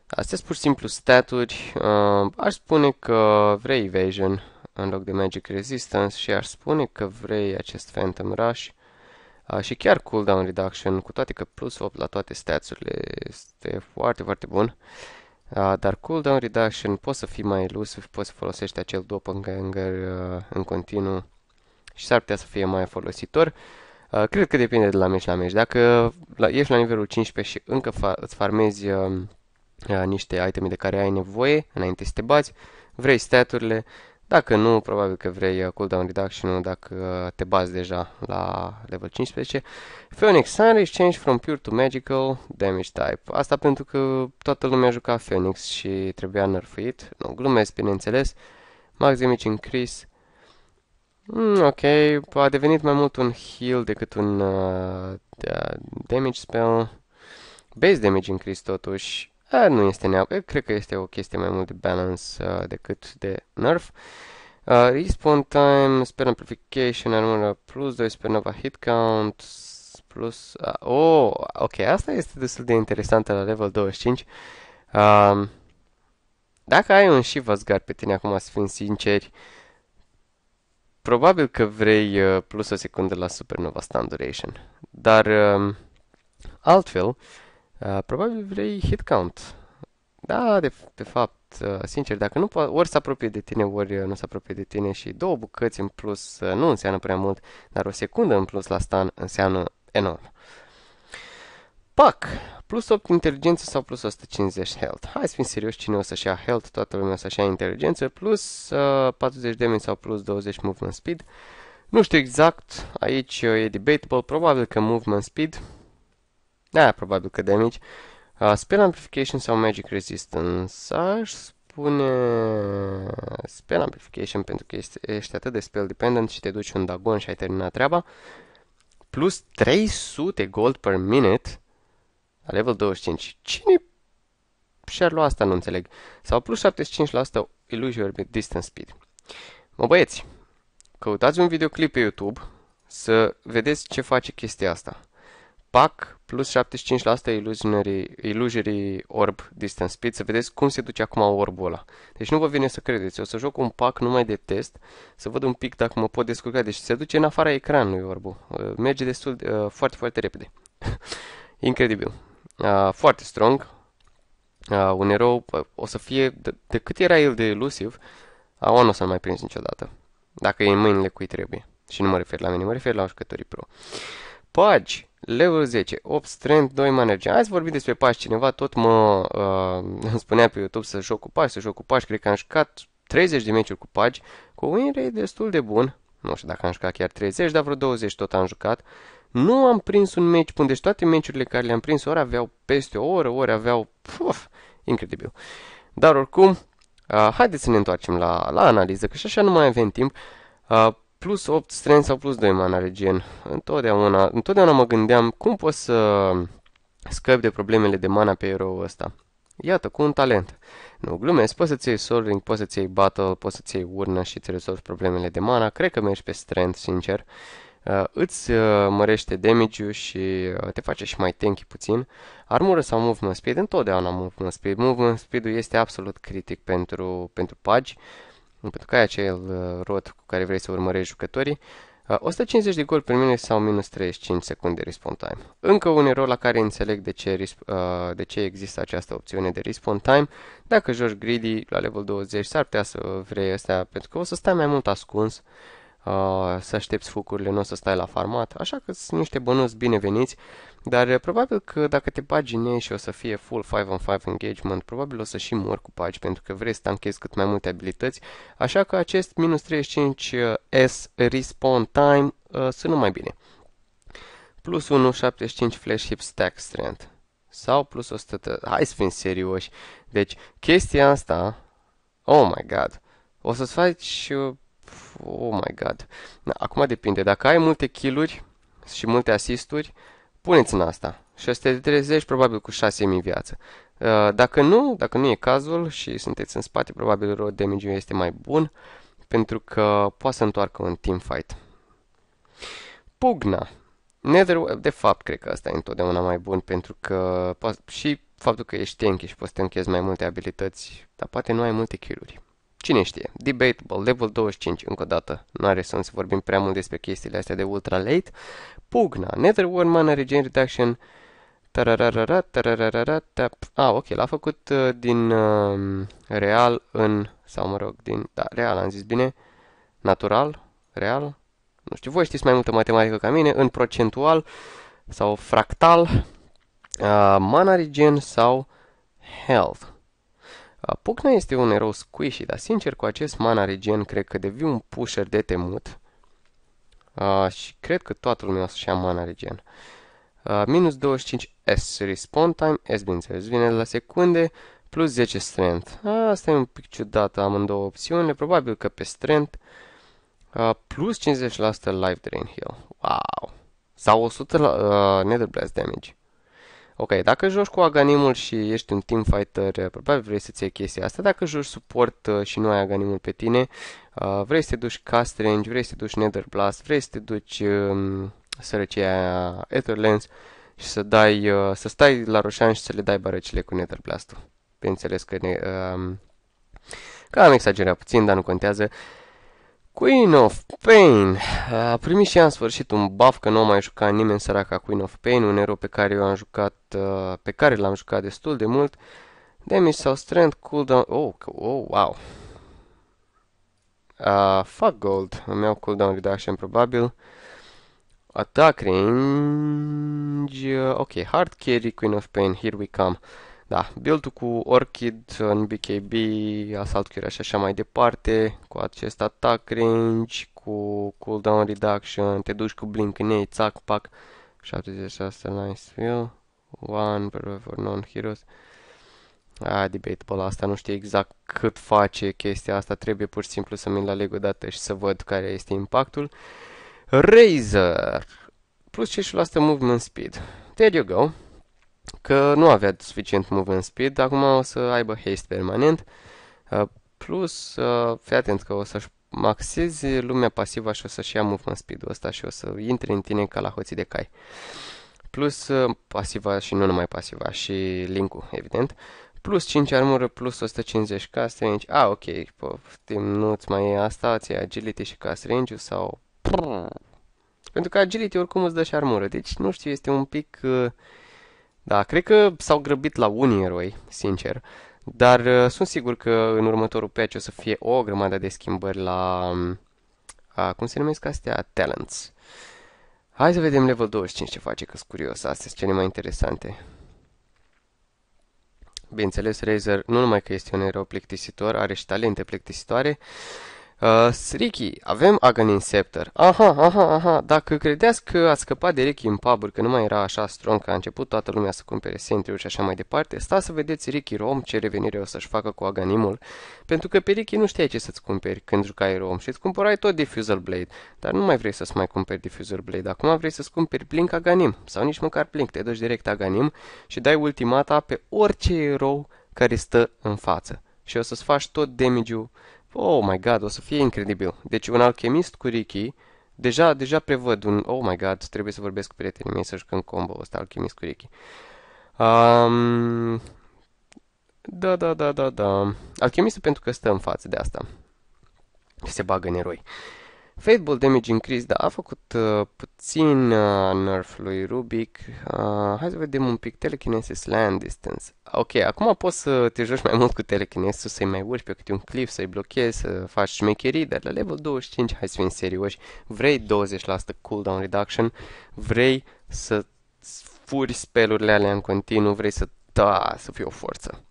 Astea sunt pur și simplu staturi. Uh, aș spune că vrei evasion în loc de magic resistance și aș spune că vrei acest phantom rush. Uh, și chiar cooldown reduction, cu toate că plus 8 la toate statsurile este foarte, foarte bun. Uh, dar cooldown reduction poți să fii mai elusiv, poți să folosești acel doppelganger uh, în continuu și s-ar putea să fie mai folositor. Uh, cred că depinde de la meci la meci. Dacă la, ești la nivelul 15 și încă fa- îți farmezi uh, niște iteme de care ai nevoie înainte să te bați, vrei staturile, dacă nu, probabil că vrei cooldown reduction dacă te bazi deja la level 15. Phoenix Sunrise Change from Pure to Magical Damage Type. Asta pentru că toată lumea juca Phoenix și trebuia nerfuit. Nu, glumesc, bineînțeles. Max damage increase. Mm, ok, a devenit mai mult un heal decât un uh, uh damage spell. Base damage increase totuși. A, nu este neapărat, cred că este o chestie mai mult de balance uh, decât de nerf. Uh, respawn time, spell amplification, armură plus 2, supernova hit count, plus... Uh, oh, ok, asta este destul de interesantă la level 25. Um, dacă ai un Shiva Guard pe tine acum, să fim sinceri, probabil că vrei uh, plus o secundă la supernova stand duration. Dar um, altfel, uh, Uh, probabil vrei hit count. Da, de, de fapt, uh, sincer, dacă nu ori se apropie de tine, ori uh, nu se apropie de tine și două bucăți în plus uh, nu înseamnă prea mult, dar o secundă în plus la stan înseamnă enorm. Pac! Plus 8 inteligență sau plus 150 health. Hai să fim serios, cine o să-și ia health, toată lumea o să-și ia inteligență, plus uh, 40 damage sau plus 20 movement speed. Nu știu exact, aici e debatable, probabil că movement speed, da, probabil că damage. Uh, spell amplification sau magic resistance. Aș spune spell amplification pentru că ești, ești atât de spell dependent și te duci un dagon și ai terminat treaba. Plus 300 gold per minute la level 25. Cine și-ar lua asta, nu înțeleg. Sau plus 75% illusion orbit distance speed. Mă băieți, căutați un videoclip pe YouTube să vedeți ce face chestia asta. Pac plus 75% ilusionary, Illusory Orb Distance Speed, să vedeți cum se duce acum orbul ăla. Deci nu vă vine să credeți, o să joc un pack numai de test, să văd un pic dacă mă pot descurca. Deci se duce în afara ecranului orbul, uh, merge destul, uh, foarte, foarte repede. Incredibil. Uh, foarte strong, uh, un erou uh, o să fie, de, de cât era el de elusiv, uh, nu o să-l mai prins niciodată. Dacă e în mâinile cui trebuie. Și nu mă refer la mine, mă refer la jucătorii pro. Pagi! Level 10, 8 strength, 2 manager. Azi vorbim despre pași. Cineva tot mă uh, îmi spunea pe YouTube să joc cu pași, să joc cu pași. Cred că am jucat 30 de meciuri cu pași, cu win rate destul de bun. Nu știu dacă am jucat chiar 30, dar vreo 20 tot am jucat. Nu am prins un meci bun, deci toate meciurile care le-am prins ori aveau peste o oră, ori aveau... Puf, incredibil. Dar oricum, uh, haideți să ne întoarcem la, la analiză, că și așa nu mai avem timp. Uh, plus 8 strength sau plus 2 mana regen. Întotdeauna, întotdeauna mă gândeam cum pot să scăp de problemele de mana pe eroul ăsta. Iată, cu un talent. Nu glumesc, poți să-ți iei Soul Ring, poți să-ți iei Battle, poți să-ți iei Urnă și îți rezolvi problemele de mana. Cred că mergi pe Strength, sincer. Uh, îți uh, mărește damage-ul și uh, te face și mai tanky puțin. Armură sau movement speed, întotdeauna movement speed. Movement speed-ul este absolut critic pentru, pentru pagi pentru că ai acel uh, rot cu care vrei să urmărești jucătorii, 150 uh, de gol pe minut sau minus 35 secunde respawn time. Încă un erou la care înțeleg de ce, uh, de ce există această opțiune de respawn time. Dacă joci greedy la level 20 s-ar putea să vrei asta pentru că o să stai mai mult ascuns Ah, să aștepți focurile, nu o să stai la farmat, așa că sunt niște bănuți bineveniți, dar eh, probabil că dacă te pagini și o să fie full 5 on 5 engagement, probabil o să și mor cu pagi pentru că vrei să tanchezi cât mai multe abilități, așa că acest minus 35S eh, respawn time eh, sună mai bine. Plus 1.75 flash hip stack strength sau plus 100, hai să fim serioși. Deci, chestia asta, oh my god, o să-ți faci oh my god. Da, acum depinde, dacă ai multe kill și multe asisturi, puneți în asta și o să te trezești probabil cu 6000 viață. Uh, dacă nu, dacă nu e cazul și sunteți în spate, probabil road damage este mai bun pentru că poate să întoarcă un team fight. Pugna. Nether, de fapt, cred că asta e întotdeauna mai bun pentru că și faptul că ești tanky și poți să te închezi mai multe abilități, dar poate nu ai multe kill-uri. Cine știe? Debatable, level 25 încă o dată. Nu are sens să vorbim prea mult despre chestiile astea de ultra late. Pugna, Nether War Mana Regen Reduction, tarararara, tarararara, tap. Ah, ok, l-a făcut uh, din uh, real în, sau mă rog, din, da, real am zis bine, natural, real, nu știu, voi știți mai multă matematică ca mine, în procentual sau fractal, uh, mana regen sau health. Pucna este un erou squishy, dar sincer cu acest mana regen cred că devii un pusher de temut. Uh, și cred că toată lumea o să-și ia mana regen. Uh, minus 25 S respawn time, S bineînțeles vine la secunde, plus 10 strength. Uh, asta e un pic în amândouă opțiuni. probabil că pe strength uh, plus 50% life drain heal. Wow! Sau 100 uh, nether blast damage. Ok, dacă joci cu Aganimul și ești un fighter, eh, probabil vrei să-ți iei chestia asta. Dacă joci suport eh, și nu ai Aganimul pe tine, eh, vrei să te duci Cast Range, vrei să te duci Nether Blast, vrei să te duci um, sărăcia Etherlands și să, dai, uh, să stai la roșan și să le dai barăcile cu Nether Blast-ul. Bineînțeles că ne, um, că am exagerat puțin, dar nu contează. Uh, Queen of Pain a primit și ea în sfârșit un buff că nu mai jucat nimeni săraca Queen of Pain, un erou pe care eu am jucat, pe care l-am jucat destul de mult. Damage sau strength, cooldown, oh, oh wow. Uh, fuck gold, îmi iau cooldown reduction probabil. Attack range, ok, hard carry, Queen of Pain, here we come. Da, build cu Orchid în BKB, Assault Cure și așa mai departe, cu acest attack range, cu cooldown reduction, te duci cu blink în ei, țac, pac, 76 line view, one per for non-heroes. A, debatable, asta nu știu exact cât face chestia asta, trebuie pur și simplu să mi la aleg o dată și să văd care este impactul. Razer, plus 6% movement speed. There you go că nu avea suficient movement speed, acum o să aibă haste permanent. Uh, plus, uh, fii atent că o să-și maxezi lumea pasivă și o să-și ia movement speed-ul ăsta și o să intre în tine ca la hoții de cai. Plus uh, pasiva și nu numai pasiva, și link-ul, evident. Plus 5 armură, plus 150 cast range. Ah, ok, poftim, nu-ți mai e asta, ți agility și cast range sau... Pentru că agility oricum îți dă și armură, deci nu știu, este un pic... Uh, da, cred că s-au grăbit la unii eroi, sincer, dar uh, sunt sigur că în următorul patch o să fie o grămadă de schimbări la... Uh, cum se numesc astea? Talents. Hai să vedem level 25 ce face, că sunt curios. Astea sunt cele mai interesante. Bineînțeles, Razer nu numai că este un erou plictisitor, are și talente plictisitoare, Uh, Sriki, avem agan Scepter. Aha, aha, aha, dacă credeți că a scăpat de Ricky în pub că nu mai era așa strong că a început toată lumea să cumpere sentry și așa mai departe, sta să vedeți Ricky Rom ce revenire o să-și facă cu aganimul. pentru că pe Ricky nu știai ce să-ți cumperi când jucai Rom și îți cumpărai tot Diffusal Blade, dar nu mai vrei să-ți mai cumperi Diffusal Blade, acum vrei să-ți cumperi Blink aganim, sau nici măcar Blink, te duci direct aganim și dai ultimata pe orice erou care stă în față și o să-ți faci tot damage-ul Oh my god, o să fie incredibil. Deci un alchemist cu Ricky, deja, deja prevăd un... Oh my god, trebuie să vorbesc cu prietenii mei să jucăm combo ăsta, alchemist cu Ricky. Um, da, da, da, da, da. Alchemistul pentru că stă în față de asta. Se bagă în eroi. Uh, Fateball Damage Increase, da, a făcut uh, puțin uh, nerf lui Rubik. Uh, hai să vedem un pic Telekinesis Land Distance. Ok, acum poți să te joci mai mult cu telekinesis, să-i mai urci pe câte un clip, să-i blochezi, să faci șmecherii, dar la level 25, hai să fim serioși, vrei 20% cooldown reduction, vrei să furi spelurile alea în continuu, vrei să, da, să fii o forță.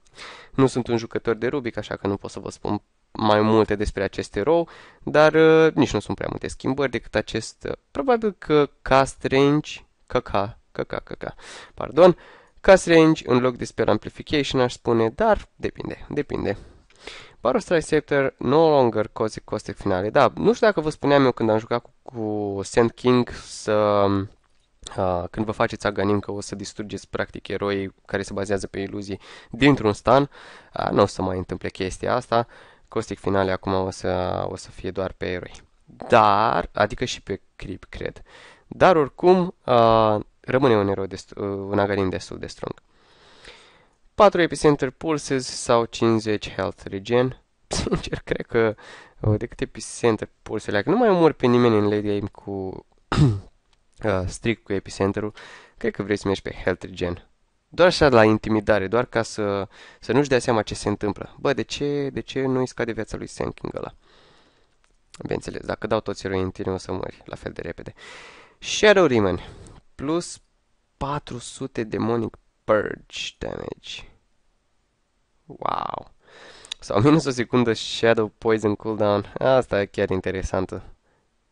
Nu sunt un jucător de Rubik, așa că nu pot să vă spun mai multe despre acest erou, dar uh, nici nu sunt prea multe schimbări decât acest, uh, probabil că cast range, caca, caca, caca, pardon, cast range în loc de Spell Amplification aș spune, dar depinde, depinde. Baros Scepter no longer cause coste finale. Da, nu știu dacă vă spuneam eu când am jucat cu, cu Sand King să... Uh, când vă faceți aganim că o să distrugeți practic eroii care se bazează pe iluzii dintr-un stan, uh, nu o să mai întâmple chestia asta. Uh, Caustic finale acum o să, o să fie doar pe eroi. Dar, adică și pe creep, cred. Dar oricum, uh, rămâne un, erou dest- uh, un agarin destul de strong. 4 epicenter pulses sau 50 health regen. Sincer, cred că uh, de câte epicenter pulses? că nu mai omor pe nimeni în late game cu uh, strict cu epicenterul, cred că vrei să mergi pe health regen. Doar așa la intimidare, doar ca să, să nu-și dea seama ce se întâmplă. Bă, de ce, de ce nu-i scade viața lui Sam King ăla? Bineînțeles, dacă dau toți eroi în tine o să mori la fel de repede. Shadow Riemann, plus 400 demonic purge damage. Wow. Sau minus o secundă Shadow Poison cooldown. Asta e chiar interesantă.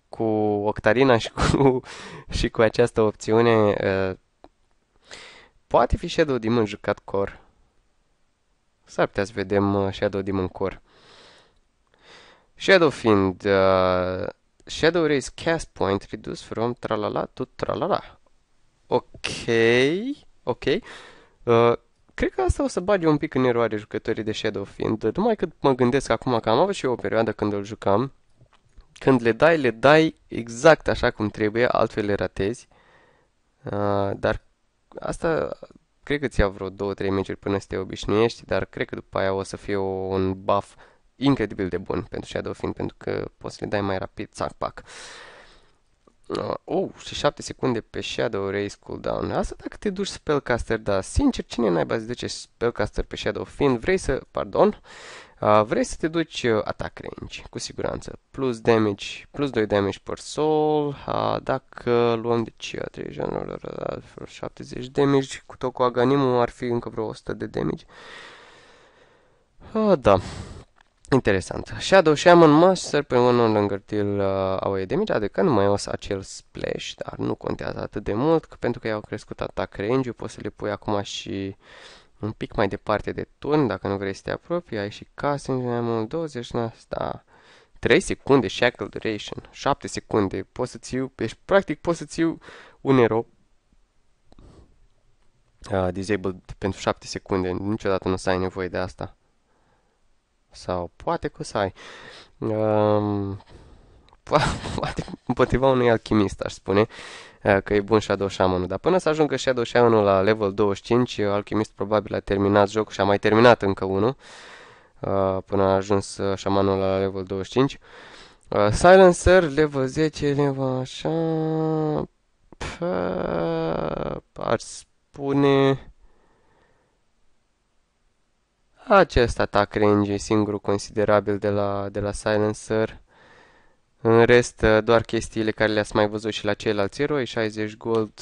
Cu Octarina și cu, și cu această opțiune uh, Poate fi Shadow Demon jucat core. S-ar putea să vedem uh, Shadow Demon core. Shadow fiind uh, Shadow Rays cast point reduced from tralala to tralala. Ok, ok. Uh, cred că asta o să bage un pic în eroare jucătorii de Shadow Fiend, numai că mă gândesc acum că am avut și eu o perioadă când îl jucam, când le dai, le dai exact așa cum trebuie, altfel le ratezi, uh, dar asta cred că ți-a vreo două-trei meciuri până să te obișnuiești, dar cred că după aia o să fie un buff incredibil de bun pentru Shadowfin, pentru că poți să le dai mai rapid, țac-pac. Uh, oh, și 7 secunde pe Shadow Race cooldown. Asta dacă te duci Spellcaster, dar sincer, cine naiba de duce Spellcaster pe Shadow Fiend? Vrei să, pardon, Uh, vrei să te duci uh, attack range, cu siguranță. Plus damage, plus 2 damage per soul. Uh, dacă luăm deci 30, 70 damage, cu tot cu aganimul ar fi încă vreo 100 de damage. Da, Interesant. Shadow Shaman must serpent one no longer till uh, away damage, adică nu mai o să acel splash, dar nu contează atât de mult, că pentru că i-au crescut attack range poți să le pui acum și un pic mai departe de turn, dacă nu vrei să te apropii, ai și case în mai mult 20 asta. 3 secunde shackle duration, 7 secunde, poți să țiu, deci practic poți să țiu un ero uh, disabled pentru 7 secunde, niciodată nu o să ai nevoie de asta. Sau poate că o să ai. Uh, poate împotriva unui alchimist, aș spune. Eh, că e bun Shadow Shaman-ul. Dar până să ajungă Shadow Shaman-ul la level 25, Alchemist probabil a terminat jocul și a mai terminat încă unul eh, până a ajuns eh, șamanul la level 25. Silencer, level 10, level așa... Ar spune... Acest atac range e singurul considerabil de la, de la Silencer. În rest, uh, doar chestiile care le-ați mai văzut și la ceilalți eroi, 60 gold,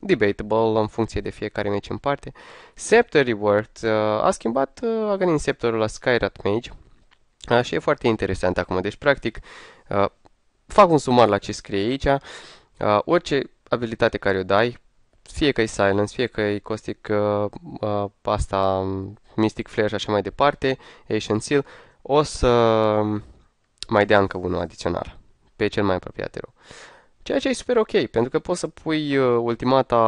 debatable în funcție de fiecare meci în parte. Scepter Reward uh, a schimbat uh, Aganin Scepterul la Skyrat Mage și e foarte interesant acum. Deci, practic, fac un sumar la ce scrie aici. Orice abilitate care o dai, fie că e Silence, fie că e Caustic, asta, mm, Mystic Flare și așa mai departe, Ancient Seal, o să mai dea încă unul adițional, pe cel mai apropiat erou. Ceea ce e super ok, pentru că poți să pui uh, ultimata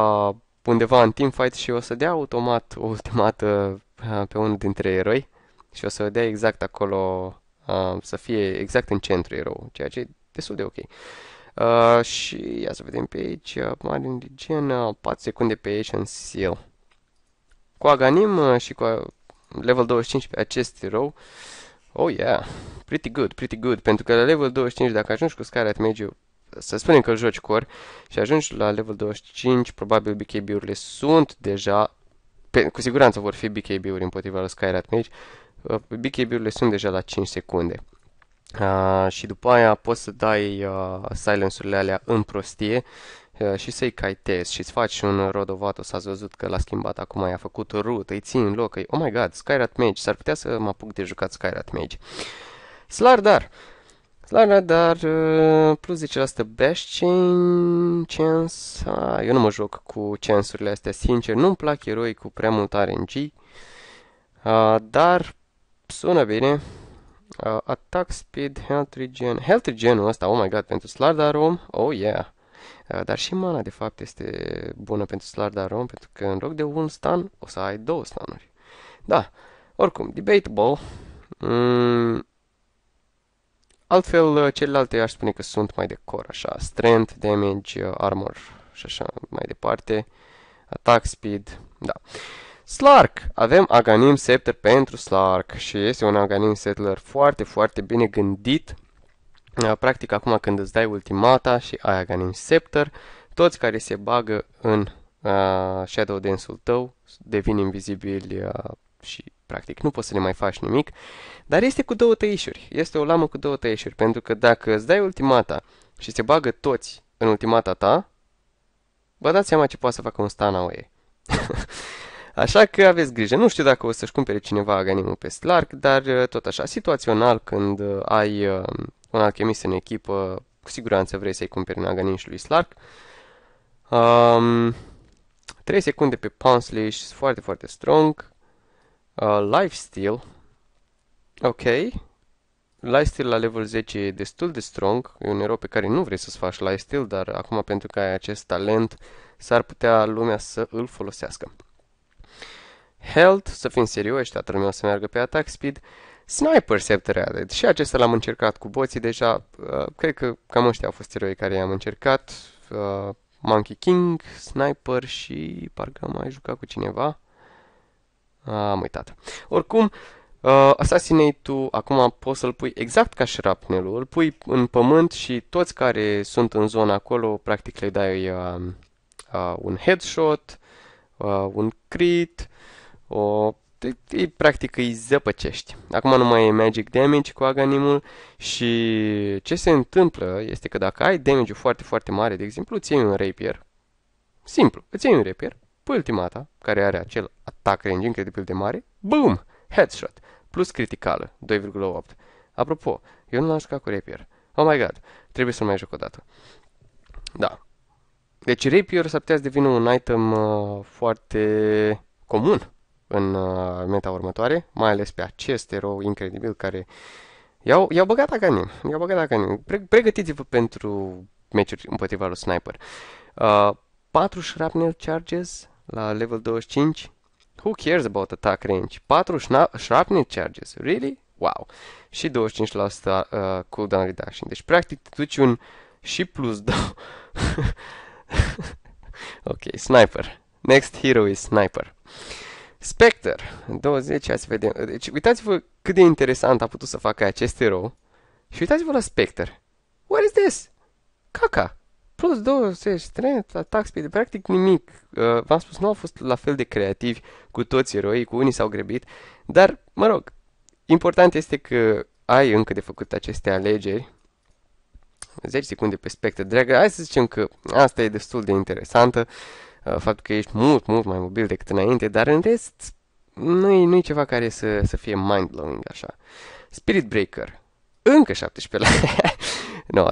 undeva în teamfight și o să dea automat o ultimată uh, pe unul dintre eroi și o să dea exact acolo, uh, să fie exact în centru erou, ceea ce e destul de ok. Uh, și ia să vedem pe aici, mare gen uh, 4 secunde pe aici în seal. Cu Aganim uh, și cu level 25 pe acest erou, uh, Oh, yeah. Pretty good, pretty good. Pentru că la level 25, dacă ajungi cu scara mediu, să spunem că joci core și ajungi la level 25, probabil BKB-urile sunt deja, pe, cu siguranță vor fi BKB-uri împotriva lui Skyrat Mage, uh, BKB-urile sunt deja la 5 secunde. Uh, și după aia poți să dai uh, silence-urile alea în prostie Uh, și să-i caitezi și-ți faci un s ați văzut că l-a schimbat acum, i-a făcut root, îi ții în loc, îi... oh my god, Skyrat Mage, s-ar putea să mă apuc de jucat Skyrat Mage. Slardar! Slardar, uh, plus 10% bash chain, chance, ah, eu nu mă joc cu chance-urile astea, sincer, nu-mi plac eroi cu prea mult RNG, uh, ah, dar sună bine, uh, attack speed, health regen, health regenul ăsta, oh my god, pentru Slardar om, oh yeah. Uh, dar și mana, de fapt, este bună pentru Solar Daron, pentru că în loc de un stun, o să ai două stunuri. Da, oricum, debatable. Mm. Altfel, uh, celelalte aș spune că sunt mai de core, așa, strength, damage, uh, armor și așa mai departe. Attack speed, da. Slark! Avem Aganim Scepter pentru Slark și este un Aganim Settler foarte, foarte bine gândit Uh, practic, acum când îți dai ultimata și ai Aaganim Scepter, toți care se bagă în uh, Shadow Dance-ul tău devin invizibili uh, și practic nu poți să le mai faci nimic, dar este cu două tăișuri, este o lamă cu două tăișuri, pentru că dacă îți dai ultimata și se bagă toți în ultimata ta, vă dați seama ce poate să facă un oie. așa că aveți grijă. Nu știu dacă o să-și cumpere cineva aganimul pe Slark, dar uh, tot așa, situațional, când uh, ai un alchemist în echipă, cu siguranță vrei să-i cumperi Naganin și lui Slark. Um, 3 secunde pe Pounslish, foarte, foarte strong. Uh, lifesteal, ok. Lifesteal la level 10 e destul de strong, e un erou pe care nu vrei să-ți faci lifesteal, dar acum pentru că ai acest talent, s-ar putea lumea să îl folosească. Health, să fim serioși, tatăl meu să meargă pe attack speed. Uh, Sniper Septarea. Deci și acesta l-am încercat cu boții deja. Uh, cred că cam ăștia au fost eroi care i-am încercat. Uh, Monkey King, Sniper și parcă am mai jucat cu cineva. Uh, am uitat. Oricum, uh, Assassinate-ul acum poți să-l pui exact ca șrapnelul. Îl pui în pământ și toți care sunt în zona acolo, practic le dai uh, uh, un headshot, uh, un crit, o îi, practic îi zăpăcești. Acum nu mai e magic damage cu aganimul și ce se întâmplă este că dacă ai damage foarte, foarte mare, de exemplu, îți iei un rapier, simplu, îți iei un rapier, pui ultimata, care are acel atac range incredibil de mare, boom, headshot, plus criticală, 2,8. Apropo, eu nu l-am jucat cu rapier. Oh my god, trebuie să mai joc o dată. Da. Deci rapier s-ar putea să devină un item uh, foarte comun în uh, meta următoare, mai ales pe acest erou incredibil care i-au, i-au băgat aganim. I-au băgat aganim. Pre- pregătiți-vă pentru meciuri împotriva lui Sniper. Uh, 4 shrapnel charges la level 25. Who cares about attack range? 4 shna- shrapnel charges. Really? Wow. Și 25% uh, cooldown reduction. Deci, practic, te duci un și plus 2. ok, sniper. Next hero is sniper. Uh, Spectre, 20, hai să vedem. Deci uitați-vă cât de interesant a putut să facă acest erou. Și uitați-vă la Spectre. What is this? Caca. Plus 20, 30, attack speed, practic nimic. Uh, v-am spus, nu au fost la fel de creativi cu toți eroii, cu unii s-au grebit. Dar, mă rog, important este că ai încă de făcut aceste alegeri. 10 secunde pe Spectre, dragă. Hai să zicem că asta e destul de interesantă. Uh, Uh, faptul că ești mult, mult mai mobil decât înainte, dar în rest nu e nu-i ceva care să, să fie mind-blowing așa. Spirit Breaker, încă 17 la no,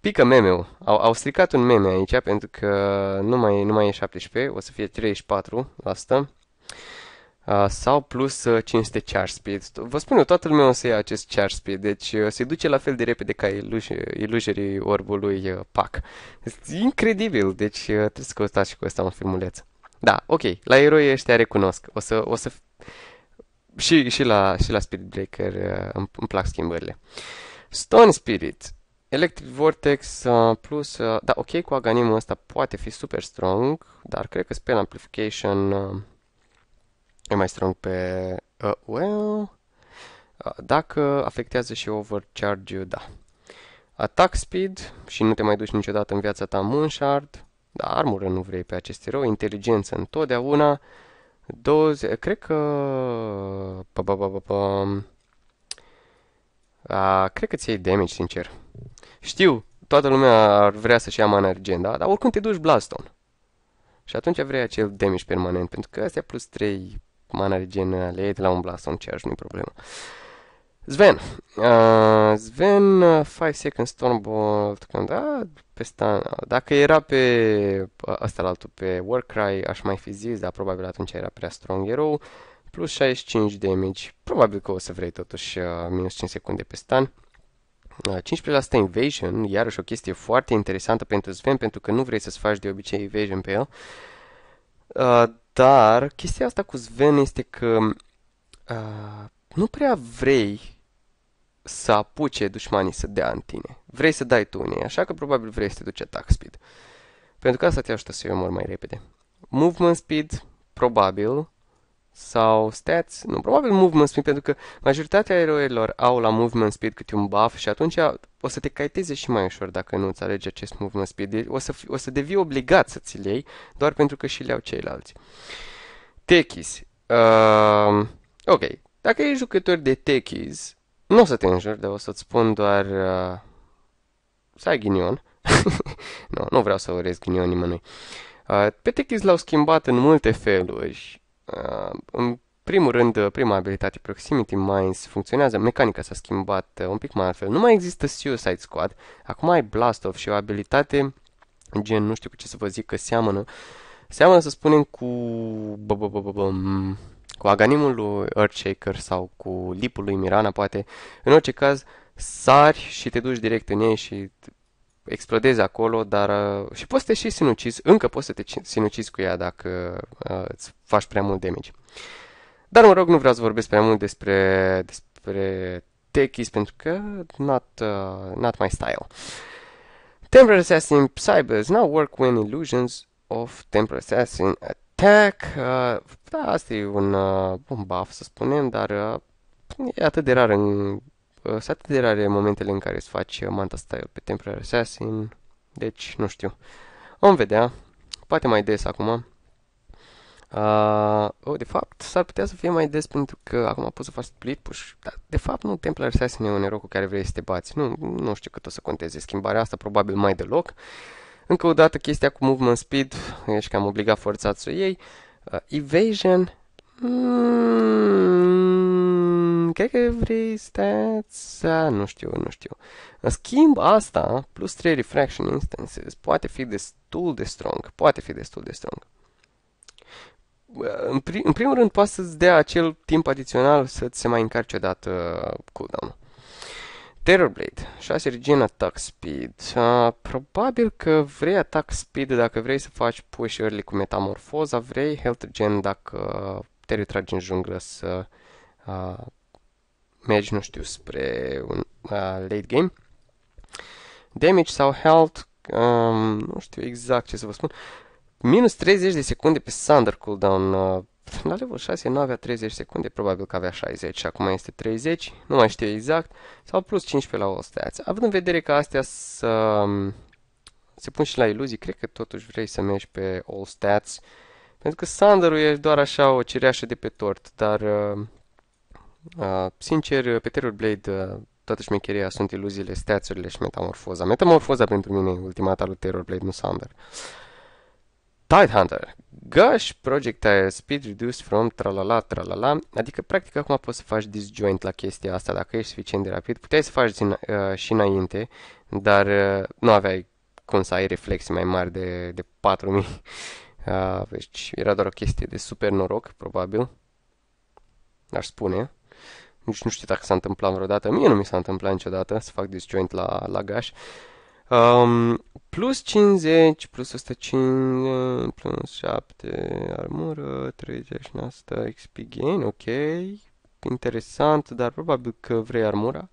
pică meme-ul. Au, au stricat un meme aici pentru că nu mai, nu mai e 17, o să fie 34%. Ah, sau plus 500 ah, charge speed. Vă spun eu, toată lumea o să ia acest charge speed, deci ah, se duce la fel de repede ca ilujerii orbului PAC. Este incredibil, deci trebuie să căutați și cu ăsta un filmuleț. Da, ok, la eroi ăștia recunosc. O să, o să... Și, și, la, și la Speed Breaker îmi, îmi plac schimbările. Stone Spirit. Electric Vortex uh, plus... Uh, da, ok, cu aganimul ăsta poate fi super strong, dar cred că Spell Amplification... Uh, e mai strong pe... Uh, well... Uh, dacă afectează și overcharge, da. Attack speed și nu te mai duci niciodată în viața ta Moonshard. Da, armură nu vrei pe acest erou. Inteligență întotdeauna. 20... Cred că... Pa, pa, pa, pa, pa. A, cred că ți-ai damage, sincer. Știu, toată lumea ar vrea să-și ia mana da, dar oricum te duci Blaston. Și atunci vrei acel damage permanent, pentru că astea plus 3 cum are genele ei de la un blason, charge, nu e problemă. Sven. Uh, Sven, uh, Seconds Stormbolt, când, da, pe stan, dacă era pe ăsta la altul, pe Warcry, aș mai fi zis, dar probabil atunci era prea strong hero, plus 65 damage, probabil că o să vrei totuși uh, minus 5 secunde pe stan. Uh, 15% invasion, iarăși o chestie foarte interesantă pentru Sven, pentru că nu vrei să-ți faci de obicei invasion pe el. Uh, dar chestia asta cu Sven este că uh, nu prea vrei să apuce dușmanii să dea în tine. Vrei să dai tu unei, așa că probabil vrei să te duci attack speed. Pentru că asta te ajută să-i mai repede. Movement speed, probabil, sau stats, nu, probabil movement speed, pentru că majoritatea eroilor au la movement speed câte un buff și atunci o să te caiteze și mai ușor dacă nu alegi acest movement speed. O să, o să devii obligat să ți-l iei doar pentru că și le au ceilalți. Techies. Uh, ok, dacă ești jucător de techies, nu o să te înjuri, dar o să-ți spun doar uh, să ai ghinion. nu, nu vreau să urez ghinion nimănui. Uh, pe techis l-au schimbat în multe feluri în primul rând, prima abilitate, Proximity Mines, funcționează, mecanica s-a schimbat uh, un pic mai altfel. Nu mai există Suicide Squad, acum ai Blast Off și o abilitate gen, nu știu cu ce să vă zic, că seamănă. Seamănă, să spunem, cu... cu aganimul lui Earthshaker sau cu lipul lui Mirana, poate. În orice caz, sari și te duci direct în ei și explodezi acolo, dar uh, și poți să te și sinucizi, încă poți să te sinucizi cu ea dacă uh, îți faci prea mult damage. Dar mă rog, nu vreau să vorbesc prea mult despre, despre techies pentru că not, uh, not my style. Temporary Assassin Cybers now work when illusions of Temporary Assassin attack. Uh, da, asta e un, uh, un buff, să spunem, dar uh, e atât de rar în Uh, sunt atât de rare momentele în care îți faci uh, manta style uh, pe Temporary Assassin, deci nu știu. Vom vedea, poate mai des acum. Uh, oh, de fapt, s-ar putea să fie mai des pentru că acum poți să faci split push, dar de fapt nu Templar Assassin e un erou cu care vrei să te bați. Nu, nu știu cât o să conteze schimbarea asta, probabil mai deloc. Încă o dată chestia cu movement speed, ești cam obligat forțat să o iei. Uh, evasion, mm, cred că vrei stats, a, nu știu, nu știu. În schimb, asta, plus 3 refraction instances, poate fi destul de strong, poate fi destul de strong. În, pri- în primul rând, poate să-ți dea acel timp adițional să-ți se mai încarci odată uh, cooldown-ul. Terror 6 regen attack speed. Uh, probabil că vrei attack speed dacă vrei să faci push cu metamorfoza, vrei health regen dacă te retragi în junglă să uh, mergi, nu știu, spre un uh, late game. Damage sau health, um, nu știu exact ce să vă spun. Minus 30 de secunde pe Thunder cooldown. Uh, la level 6 nu avea 30 secunde, probabil că avea 60 și acum este 30, nu mai știu exact, sau plus 15 la all stats. Având în vedere că astea să, um, se pun și la iluzii, cred că totuși vrei să mergi pe all stats, pentru că Sander-ul e doar așa o cireașă de pe tort, dar uh, sincer, pe Terror Blade toată șmecheria sunt iluziile, steațurile și metamorfoza. Metamorfoza pentru mine e ultimata lui Terror Blade, nu Sounder. Tidehunter. Gosh, Project speed reduced from tralala tralala. Adică, practic, acum poți să faci disjoint la chestia asta dacă ești suficient de rapid. Puteai să faci din, uh, și înainte, dar uh, nu aveai cum să ai reflexe mai mari de, de 4000. Uh, deci era doar o chestie de super noroc, probabil. Aș spune. Nici nu știu dacă s-a întâmplat vreodată. Mie nu mi s-a întâmplat niciodată să fac disjoint la, la gaș. Um, plus 50, plus 105, plus 7, armură, 30 asta, XP gain, ok. Interesant, dar probabil că vrei armura.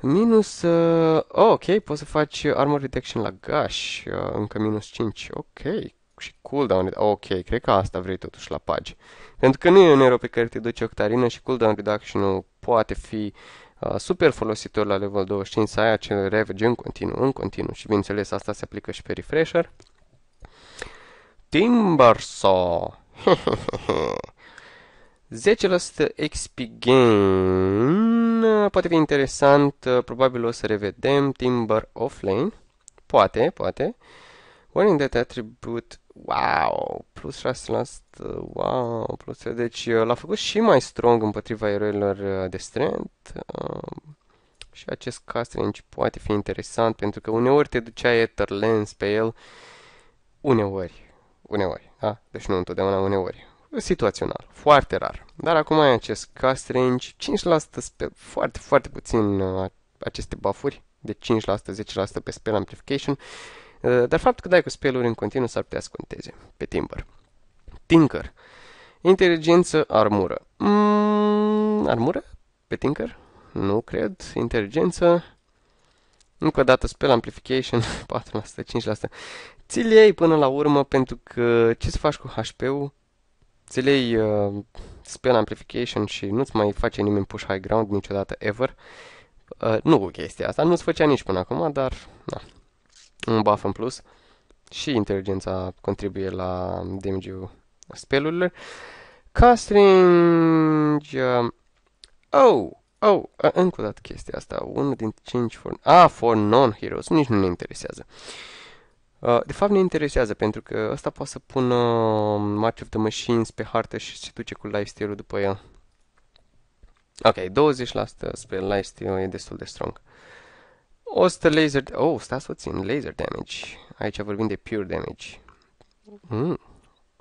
Minus... Uh, oh, ok, poți să faci armor reduction la gaș, uh, încă minus 5, ok. Și cooldown, ok, cred că asta vrei totuși la pagi. Uh, pentru că nu e un erou pe care te duce octarină și cooldown reduction-ul poate fi uh, super folositor la level 25 să ai acel ravage în continuu, în continuu și bineînțeles asta se aplică și pe refresher. saw 10% XP gain poate fi interesant, uh, probabil o să revedem Timber offlane, poate, poate. Warning that attribute wow, plus 6 asta, wow, plus 6. Deci uh, l-a făcut și mai strong împotriva eroilor uh, de strength. Um, și acest cast range poate fi interesant pentru că uneori te ducea Ether Lens pe el, uneori, uneori, da? Deci nu întotdeauna, uneori. Situațional, foarte rar. Dar acum ai acest cast range, 5% pe foarte, foarte puțin uh, aceste buffuri de 5%, 10% pe spell amplification Eh, dar faptul că dai cu speluri în continuu s-ar putea sconteze pe Timber. Tinker. Inteligență, armură. Mm, armură? Pe Tinker? Nu cred. Inteligență. Încă o dată spell amplification, 4%, 5%. Ți-l iei până la urmă pentru că ce să faci cu HP-ul? Ți iei uh, spell amplification și nu-ți mai face nimeni push high ground niciodată ever. Uh, nu cu chestia asta, nu-ți făcea nici până acum, dar na, un buff în plus și inteligența contribuie la damage-ul spelurilor. Castringe... Uh, oh! Oh, uh, încă o dată chestia asta. Unul din 5 for... Ah, for non-heroes. Nici nu ne interesează. Uh, de fapt ne interesează pentru că ăsta poate să pună March of the Machines pe hartă și se duce cu lifestyle-ul după el. Ok, 20% spre lifestyle e destul de strong. 100 laser... Da, oh, stați puțin, laser damage. Aici vorbim de pure damage. Mm.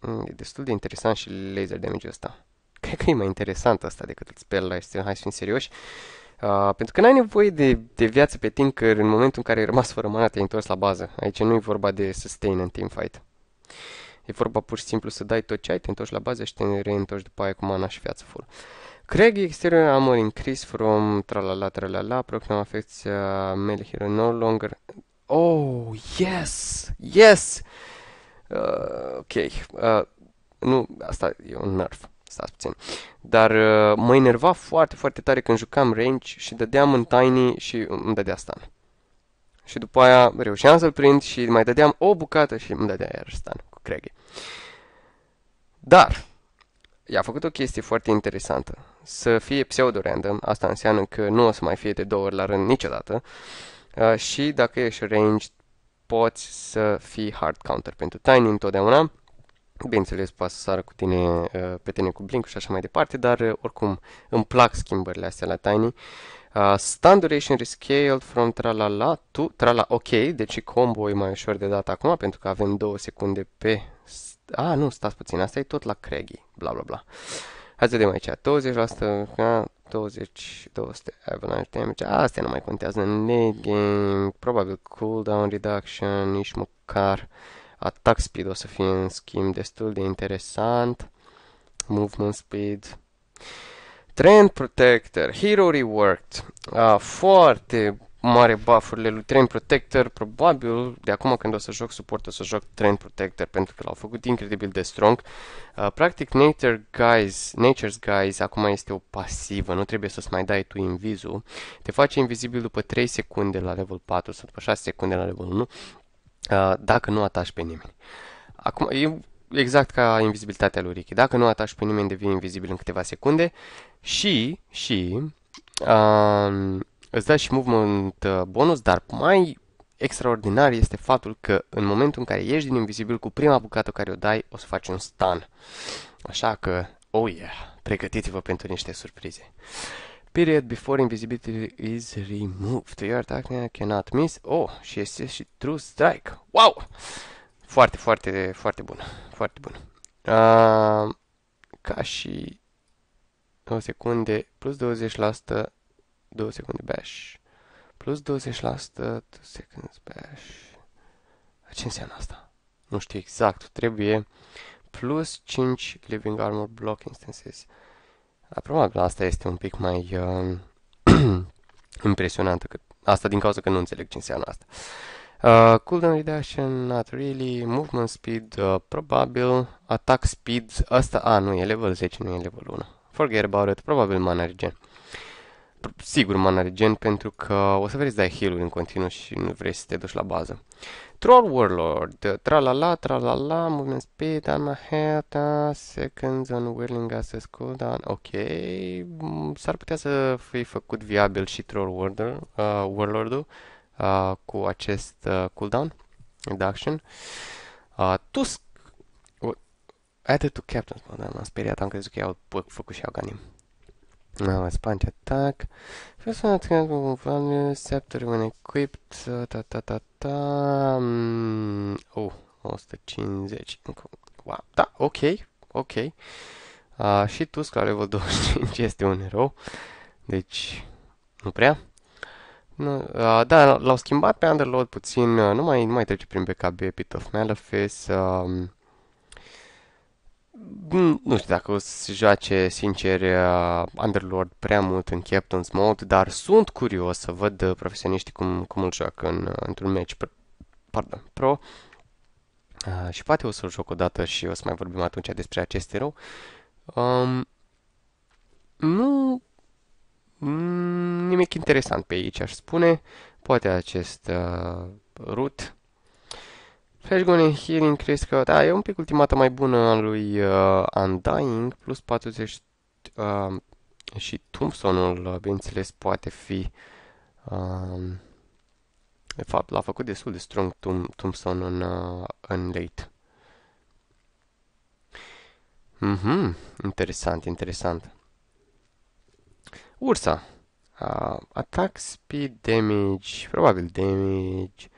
Mm, e destul de interesant și laser damage ul ăsta. Cred că e mai interesant asta decât spell este? Hai să fim serioși. Uh, pentru că n-ai nevoie de, de viață pe tinker în momentul în care ai rămas fără mana, te-ai întors la bază. Aici nu e vorba de sustain în teamfight. E vorba pur și simplu să dai tot ce ai, te întorci la bază și te reîntorci după aia cu mana și viață full. Craig exterior armor increase from tralala tralala, program affects uh, melee hero no longer. Oh, yes! Yes! Uh, ok, uh, nu, asta e un nerf, stați puțin. Dar uh, mă enerva foarte, foarte tare când jucam range și dădeam în tiny și îmi dădea stun. Și după aia reușeam să-l prind și mai dădeam o bucată și îmi dădea iar stun cu Craig. Dar, i-a făcut o chestie foarte interesantă. Să fie pseudo-random, asta înseamnă că nu o să mai fie de două ori la rând niciodată, uh, și dacă ești ranged, poți să fii hard counter pentru Tiny întotdeauna. Bineînțeles, poate să sară cu tine, uh, pe tine cu blink și așa mai departe, dar uh, oricum îmi plac schimbările astea la Tiny. Uh, stun duration rescaled from tra la la, to la ok, deci combo e mai ușor de dat acum pentru că avem 2 secunde pe... A, ah, nu, stați puțin, asta e tot la Craigie, bla bla bla. Hai să vedem aici, 20%, 20, 200 avalanche damage, astea nu mai contează, net game, probabil cooldown reduction, nici măcar attack speed o să fie în schimb destul de interesant, movement speed, Trend Protector, Hero Reworked, a, foarte mare buffurile lui Trend Protector, probabil de acum când o să joc suport o să joc Trend Protector pentru că l-au făcut incredibil de strong. A, practic Nature Guys, Nature's Guys acum este o pasivă, nu trebuie să-ți mai dai tu invizul. Te face invizibil după 3 secunde la level 4 sau după 6 secunde la level 1 a, dacă nu ataci pe nimeni. Acum, eu exact ca invizibilitatea lui Ricky. Dacă nu atași pe nimeni, devii invizibil în câteva secunde și, și uh, îți dai și movement uh, bonus, dar mai extraordinar este faptul că în momentul în care ieși din invizibil cu prima bucată care o dai, o să faci un stun. Așa că, oh yeah, pregătiți-vă pentru niște surprize. Period before invisibility is removed. Your attack cannot miss. Oh, și este și true strike. Wow! Foarte, foarte, foarte bun. Foarte bun. Uh, ca și 2 secunde plus 20%, 2 secunde bash, plus 20%, 2 seconds bash. Ce înseamnă asta? Nu știu exact, trebuie plus 5 living armor block instances. A, probabil asta este un pic mai uh, impresionantă, că, asta din cauza că nu înțeleg ce înseamnă asta. Uh, cooldown reduction, not really, movement speed, uh, probabil, attack speed, asta, a, nu e level 10, nu e level 1. Forget about it, probabil mana regen. Sigur mana regen pentru că o să vrei să dai heal în continuu și nu vrei să te duci la bază. Troll Warlord, tra tra la la, la la. movement speed, arma uh, seconds on whirling assets cooldown, ok, mm, s-ar putea să fie făcut viabil și Troll Warlord, uh, Warlord-ul, uh, cu acest uh, cooldown induction. Uh, Tusk Added to Captain's Mode, da, m-am speriat, am crezut că i-au făcut și au ganim. Now, sponge attack. First one attack will value scepter when equipped. Ta ta ta ta. Mm, oh, 150. Wow, da, ok, ok. Uh, și Tusk la level 25 este un erou. Deci, nu prea. Nu, uh, da, l-au schimbat pe Underload puțin, uh, nu mai, nu mai trece prin BKB, Pit of Malefice. Uh, nu știu dacă o să joace, sincer, uh, Underlord prea mult în Captain's Mode, dar sunt curios să văd uh, profesioniștii cum, cum îl joacă în, uh, într-un match pr- pardon, pro. Uh, și poate o să-l joc odată și o să mai vorbim atunci despre acest erou. Um, nu Mm, nimic interesant pe aici, aș spune. Poate acest uh, root. Flashgone Healing cred că... Da, e un pic ultimata mai bună a lui uh, Undying, plus 40 uh, și Tombstone-ul, uh, bineînțeles, poate fi... Uh, de fapt, l-a făcut destul de strong tom Tombstone în, uh, în late. Mhm, interesant, interesant. Ursa. Uh, attack, speed, damage, probabil damage,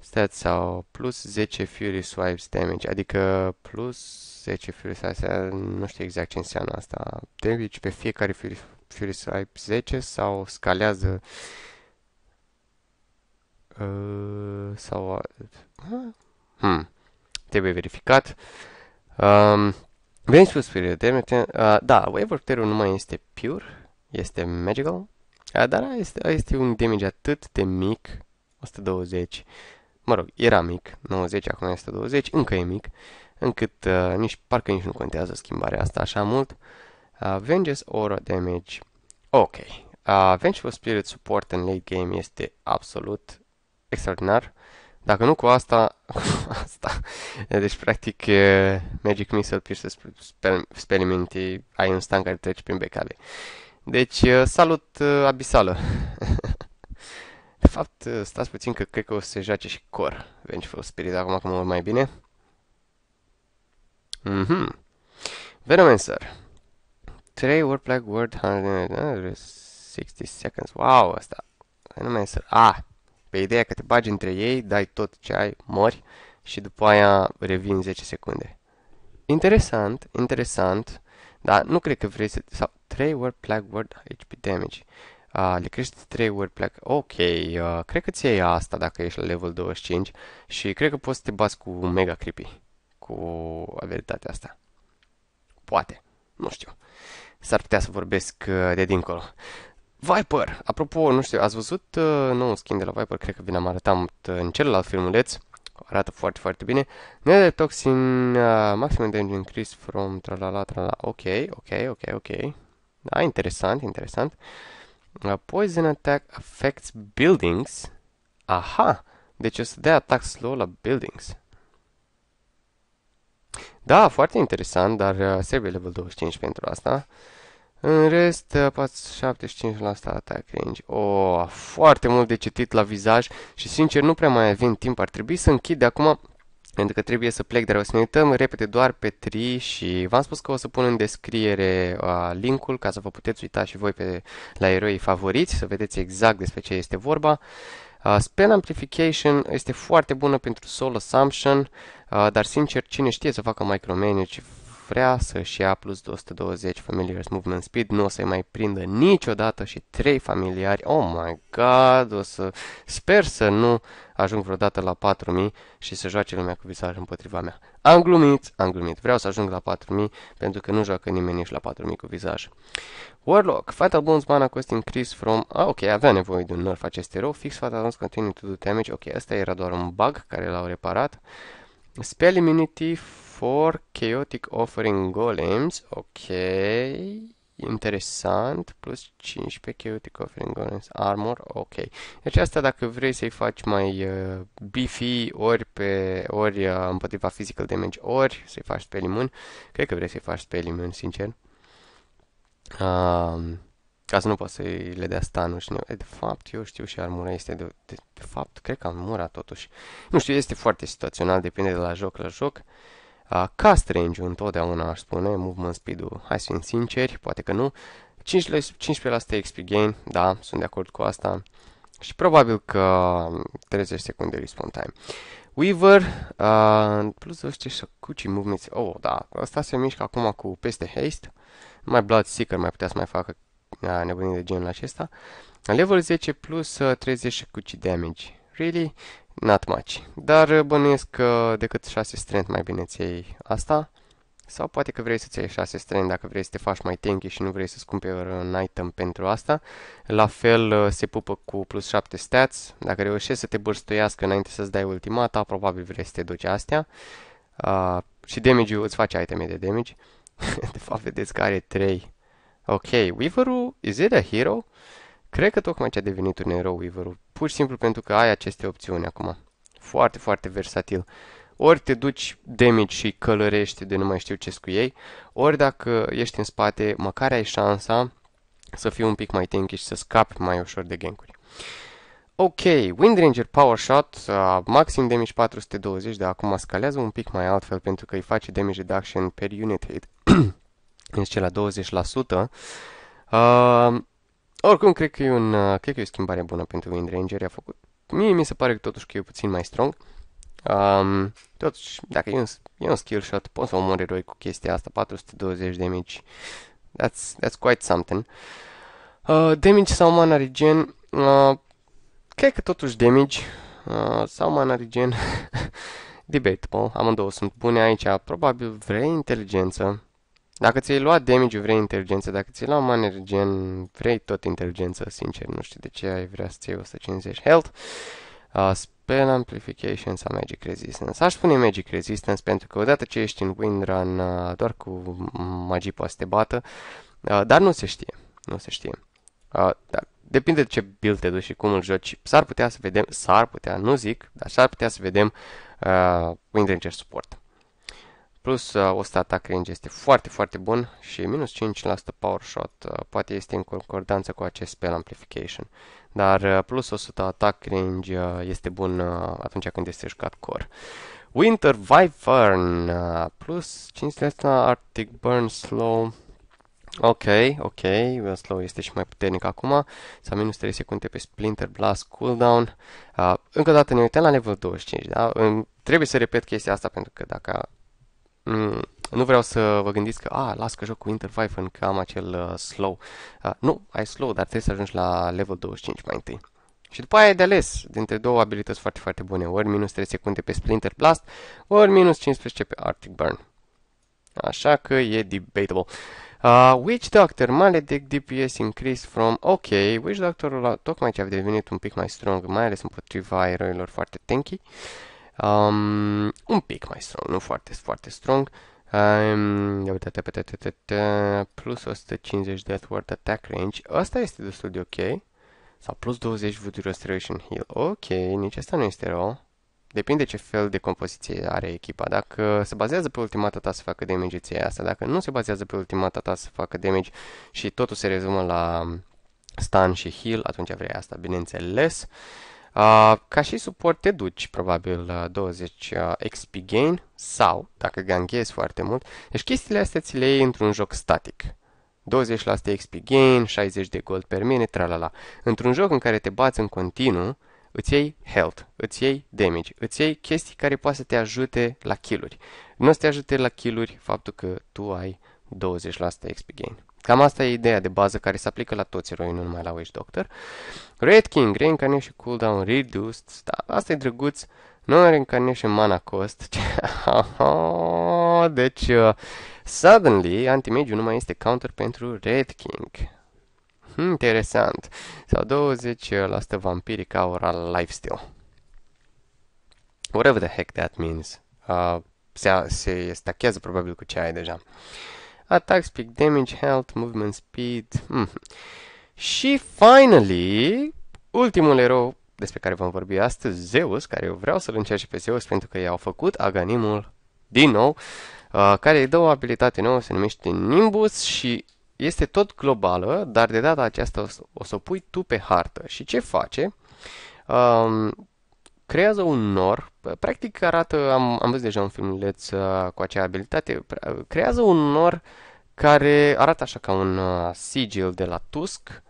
stats sau plus 10 Fury Swipes damage, adică plus 10 Fury Swipes, nu știu exact ce înseamnă asta. Damage pe fiecare Fury, Fury Swipe 10 sau scalează uh, sau uh, hmm. trebuie verificat. Um, Venim spus uh, da, Wave Terror nu mai este pure, este Magical. dar este, este un damage atât de mic, 120. Mă rog, era mic, 90, acum este 120, încă e mic, încât uh, nici, parcă nici nu contează schimbarea asta așa mult. Uh, Vengeance Aura Damage. Ok. Uh, Vengeful Spirit Support în late game este absolut extraordinar. Dacă nu cu asta, cu asta. Deci, practic, uh, Magic Missile Pierce Spell, Spell Immunity, ai un stun care treci prin becale. Uh, deci, uh, salut uh, abisală. De fapt, uh, stați puțin că cred că o să se joace și Venge Vengeful Spirit acum că mă mai bine. Mhm. Mm Venomancer. Today word black word 160 seconds. Wow, asta. Venomancer. Ah, pe ideea că te bagi între ei, dai tot ce ai, mori și după aia revin 10 secunde. Interesant, interesant. Dar nu cred că vrei să... Sau 3 word plague word HP damage. Uh, le crește 3 word plague. Ok, uh, cred că ți ai asta dacă ești la level 25 și cred că poți să te bați cu mega creepy cu averitatea asta. Poate. Nu știu. S-ar putea să vorbesc de dincolo. Viper! Apropo, nu știu, ați văzut uh, nou skin de la Viper? Cred că vi l-am arătat în celălalt filmuleț arată foarte, foarte bine. Neurotoxin, uh, maximum damage increase from tralala, tralala. Ok, ok, ok, ok. Da, interesant, interesant. Uh, poison attack affects buildings. Aha! Deci o să dea attack slow la buildings. Da, foarte interesant, dar uh, trebuie level 25 pentru asta. În rest, 75% attack range. O, oh, foarte mult de citit la vizaj și sincer nu prea mai avem timp. Ar trebui să închid de acum pentru că trebuie să plec, dar o să ne uităm repede doar pe tri și v-am spus că o să pun în descriere uh, linkul ca să vă puteți uita și voi pe, la eroii favoriți, să vedeți exact despre ce este vorba. Uh, spell Amplification este foarte bună pentru Soul Assumption, uh, dar sincer, cine știe să facă micromanage, vrea să-și ia plus 220 familiars movement speed, nu o să-i mai prindă niciodată și 3 familiari, oh my god, o să sper să nu ajung vreodată la 4000 și să joace lumea cu visaj împotriva mea. Am glumit, am glumit, vreau să ajung la 4000 pentru că nu joacă nimeni nici la 4000 cu visaj. Warlock, Fatal Bones mana cost increase from... Ah, ok, avea nevoie de un nerf acest erou, fix Fatal Bones continue to do damage, ok, asta era doar un bug care l-au reparat. Spell immunity for chaotic offering golems. Ok. Interesant. Plus 15 chaotic offering golems. Armor. Ok. Deci asta dacă vrei să-i faci mai uh, beefy ori, pe, ori uh, împotriva physical damage ori să-i faci pe limun. Cred că vrei să-i faci pe limun, sincer. Uh, ca să nu poți să-i le dea stanul și ne... De fapt, eu știu și armura este de, de, de fapt, cred că armura totuși. Nu știu, este foarte situațional, depinde de la joc la joc. Uh, cast range întotdeauna aș spune, movement speed-ul, hai să fim sinceri, poate că nu. 15%, 15% XP gain, da, sunt de acord cu asta. Și probabil că 30 um, secunde respawn time. Weaver, uh, plus ăștia Sakuchi movements, oh, da, asta se mișcă acum cu peste haste. Mai blood seeker mai putea să mai facă uh, nebunii de genul acesta. Level 10 plus uh, 30 Sakuchi damage really, not much. Dar uh, bănuiesc că decât 6 strength mai bine ți iei asta. Sau poate că vrei să-ți iei 6 strength dacă vrei să te faci mai tanky și nu vrei să-ți cumperi un item pentru asta. La fel uh, se pupă cu plus 7 stats. Dacă reușești să te bârstuiască înainte să-ți dai ultimata, probabil vrei să te duci astea. Uh, și damage-ul îți face iteme de damage. de fapt, vedeți că are 3. Ok, Weaver-ul, is it a hero? Cred că tocmai ce a devenit un erou Weaver-ul, pur și simplu pentru că ai aceste opțiuni acum. Foarte, foarte versatil. Ori te duci damage și călărești de nu mai știu ce cu ei, ori dacă ești în spate, măcar ai șansa să fii un pic mai tanky și să scapi mai ușor de gankuri. Ok, Windranger Power Shot, uh, maxim damage 420, dar acum scalează un pic mai altfel pentru că îi face damage reduction per unit hit. este la 20%. Uh, oricum, cred că, e un, uh, cred că e o schimbare bună pentru Wind Ranger. A făcut. Mie mi se pare că totuși că e puțin mai strong. Um, totuși, dacă e un, e un skill shot, poți să omori eroi cu chestia asta. 420 damage. That's, that's quite something. Uh, damage sau mana regen. Uh, cred că totuși damage uh, sau mana regen. Debatable. Amândouă sunt bune aici. Probabil vrei inteligență. Dacă ți-ai luat damage vrei inteligență, dacă ți-ai luat manager gen, vrei tot inteligență, sincer, nu știu de ce ai vrea să ții 150 health. Uh, spell amplification sau magic resistance. Aș spune magic resistance pentru că odată ce ești în windrun, uh, doar cu magii poate să te bată, uh, dar nu se știe, nu se știe. Uh, da. depinde de ce build te duci și cum îl joci. S-ar putea să vedem, s-ar putea, nu zic, dar s-ar putea să vedem uh, Windranger support. Plus, uh, ăsta atac range este foarte, foarte bun și minus 5% power shot uh, poate este în concordanță cu acest spell amplification. Dar uh, plus 100 atac range uh, este bun uh, atunci când este jucat core. Winter Vipern uh, plus 5% Arctic Burn Slow. Ok, ok, Burn Slow este și mai puternic acum. Sau minus 3 secunde pe Splinter Blast cooldown. Uh, încă o dată ne uităm la level 25, da? În, trebuie să repet chestia asta pentru că dacă Mm, nu vreau să vă gândiți că, a, ah, las că joc cu Inter Vifen, că am acel uh, slow. Uh, nu, ai slow, dar trebuie să ajungi la level 25 mai întâi. Și după aia ai de ales dintre două abilități foarte, foarte bune. Ori minus 3 secunde pe Splinter Blast, ori minus 15 pe Arctic Burn. Așa că e debatable. Uh, Witch Doctor, Maledec DPS increase from... Ok, Witch Doctorul tocmai ce a devenit un pic mai strong, mai ales împotriva eroilor foarte tanky. Uh, Um, un pic mai strong, nu foarte, foarte strong. Um, ia uite, plus 150 de Earthward Attack Range. Asta este destul de ok. Sau plus 20 wood Restoration Heal. Ok, nici asta nu este rău. Depinde ce fel de compoziție are echipa. Dacă se bazează pe ultimata ta să facă damage, ție asta. Dacă nu se bazează pe ultimata ta să facă damage și totul se rezumă la stun și heal, atunci vrei asta, bineînțeles. Uh, ca și suport te duci probabil 20 XP gain sau, dacă ganghezi foarte mult, deci chestiile astea ți le iei într-un joc static. 20% XP gain, 60 de gold per minute, tralala. Într-un joc în care te bați în continuu, îți iei health, îți iei damage, îți iei chestii care poate să te ajute la kill-uri. Nu o să te ajute la kill-uri faptul că tu ai 20% XP gain. Cam asta e ideea de bază care se aplică la toți eroi, nu numai la Witch Doctor. Red King, Reincarnation Cooldown Reduced, da, asta e drăguț. Nu Reincarnation Mana Cost. deci, uh, suddenly, anti nu mai este counter pentru Red King. Hmm, interesant. Sau 20% vampiric aura lifesteal. Whatever the heck that means. Uh, se, se stachează probabil cu ce ai deja attack speed, damage, health, movement speed. Hmm. Și finally, ultimul erou despre care vom vorbi astăzi, Zeus, care eu vreau să-l încerce pe Zeus pentru că i-au făcut Aganimul din nou, uh, care îi dă o abilitate nouă, se numește Nimbus și este tot globală, dar de data aceasta o să o, să o pui tu pe hartă. Și ce face? Um, creează un nor, practic arată, am, am văzut deja un filmuleț uh, cu acea abilitate, uh, creează un nor care arată așa ca un uh, sigil de la Tusk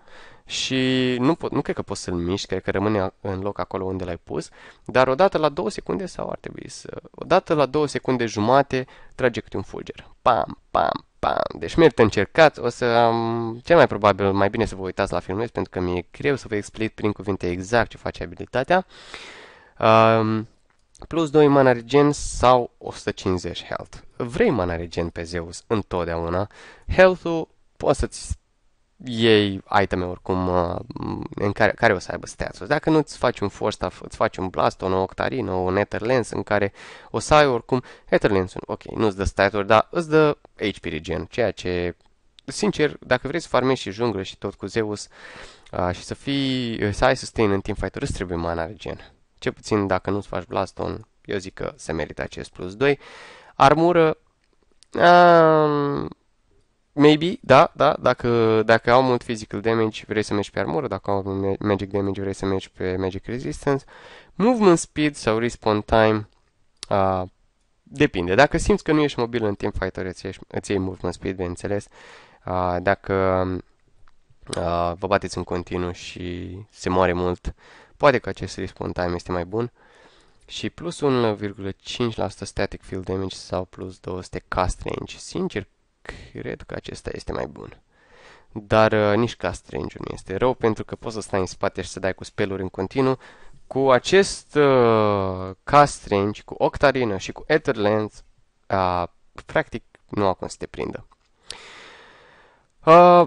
și nu, pot, nu cred că poți să-l miști, cred că rămâne în loc acolo unde l-ai pus, dar odată la două secunde sau ar trebui să... Odată la două secunde jumate trage câte un fulger. Pam, pam, pam. Deci merită încercați, o să am... Um, cel mai probabil mai bine să vă uitați la filmul pentru că mi-e greu să vă explic prin cuvinte exact ce face abilitatea. Uh, Um, plus 2 mana regen sau 150 health. Vrei mana regen pe Zeus întotdeauna. Health-ul poți să-ți iei iteme oricum uh, în care, care o să aibă stats Dacă nu ți faci un Force îți faci un blast, o o un Etherlens în care o să ai oricum Etherlens, ok, nu-ți dă stats dar îți dă HP regen, ceea ce sincer, dacă vrei să farmezi și jungle și tot cu Zeus uh, și să fii, să ai sustain în fighter, îți trebuie mana regen ce puțin dacă nu-ți faci Blaston, eu zic că se merită acest plus 2. Armură, um, maybe, da, da, dacă, dacă au mult physical damage, vrei să mergi pe armură, dacă au magic damage, vrei să mergi pe magic resistance. Movement speed sau respawn time, uh, depinde. Dacă simți că nu ești mobil în timp Fighter, îți, ești, îți iei movement speed, bineînțeles. Uh, dacă uh, vă bateți în continuu și se moare mult, Poate că acest respawn time este mai bun. Și plus 1,5% static field damage sau plus 200 cast range. Sincer, cred că acesta este mai bun. Dar uh, nici cast range nu este rău pentru că poți să stai în spate și să dai cu speluri în continuu. Cu acest uh, cast range, cu Octarina și cu Ether Lens, uh, practic nu acum să te prindă. Uh,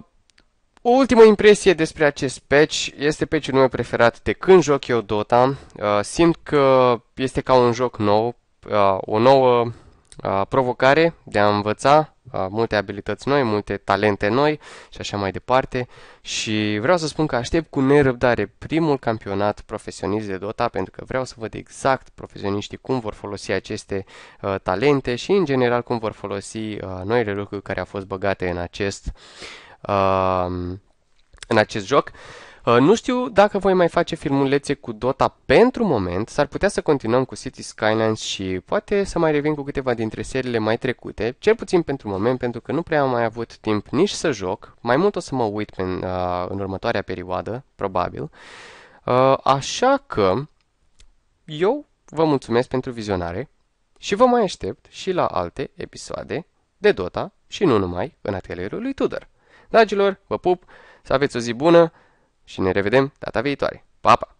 o ultimă impresie despre acest patch este patch-ul meu preferat de când joc eu Dota. Uh, simt că este ca un joc nou, uh, o nouă uh, provocare de a învăța multe abilități noi, multe talente noi și așa mai departe. Și vreau să spun că aștept cu nerăbdare primul campionat profesionist de Dota pentru că vreau să văd exact profesioniștii cum vor folosi aceste talente și în general cum vor folosi noile lucruri care au fost băgate în acest Um, în acest joc. Uh, nu știu dacă voi mai face filmulețe cu Dota pentru moment, s-ar putea să continuăm cu City Skylines și poate să mai revin cu câteva dintre seriile mai trecute, cel puțin pentru moment, pentru că nu prea am mai avut timp nici să joc, mai mult o să mă uit în, uh, în următoarea perioadă, probabil. Uh, așa că eu vă mulțumesc pentru vizionare și vă mai aștept și la alte episoade de Dota și nu numai în atelierul lui Tudor. Dragilor, vă pup, să aveți o zi bună și ne revedem data viitoare. Pa, pa!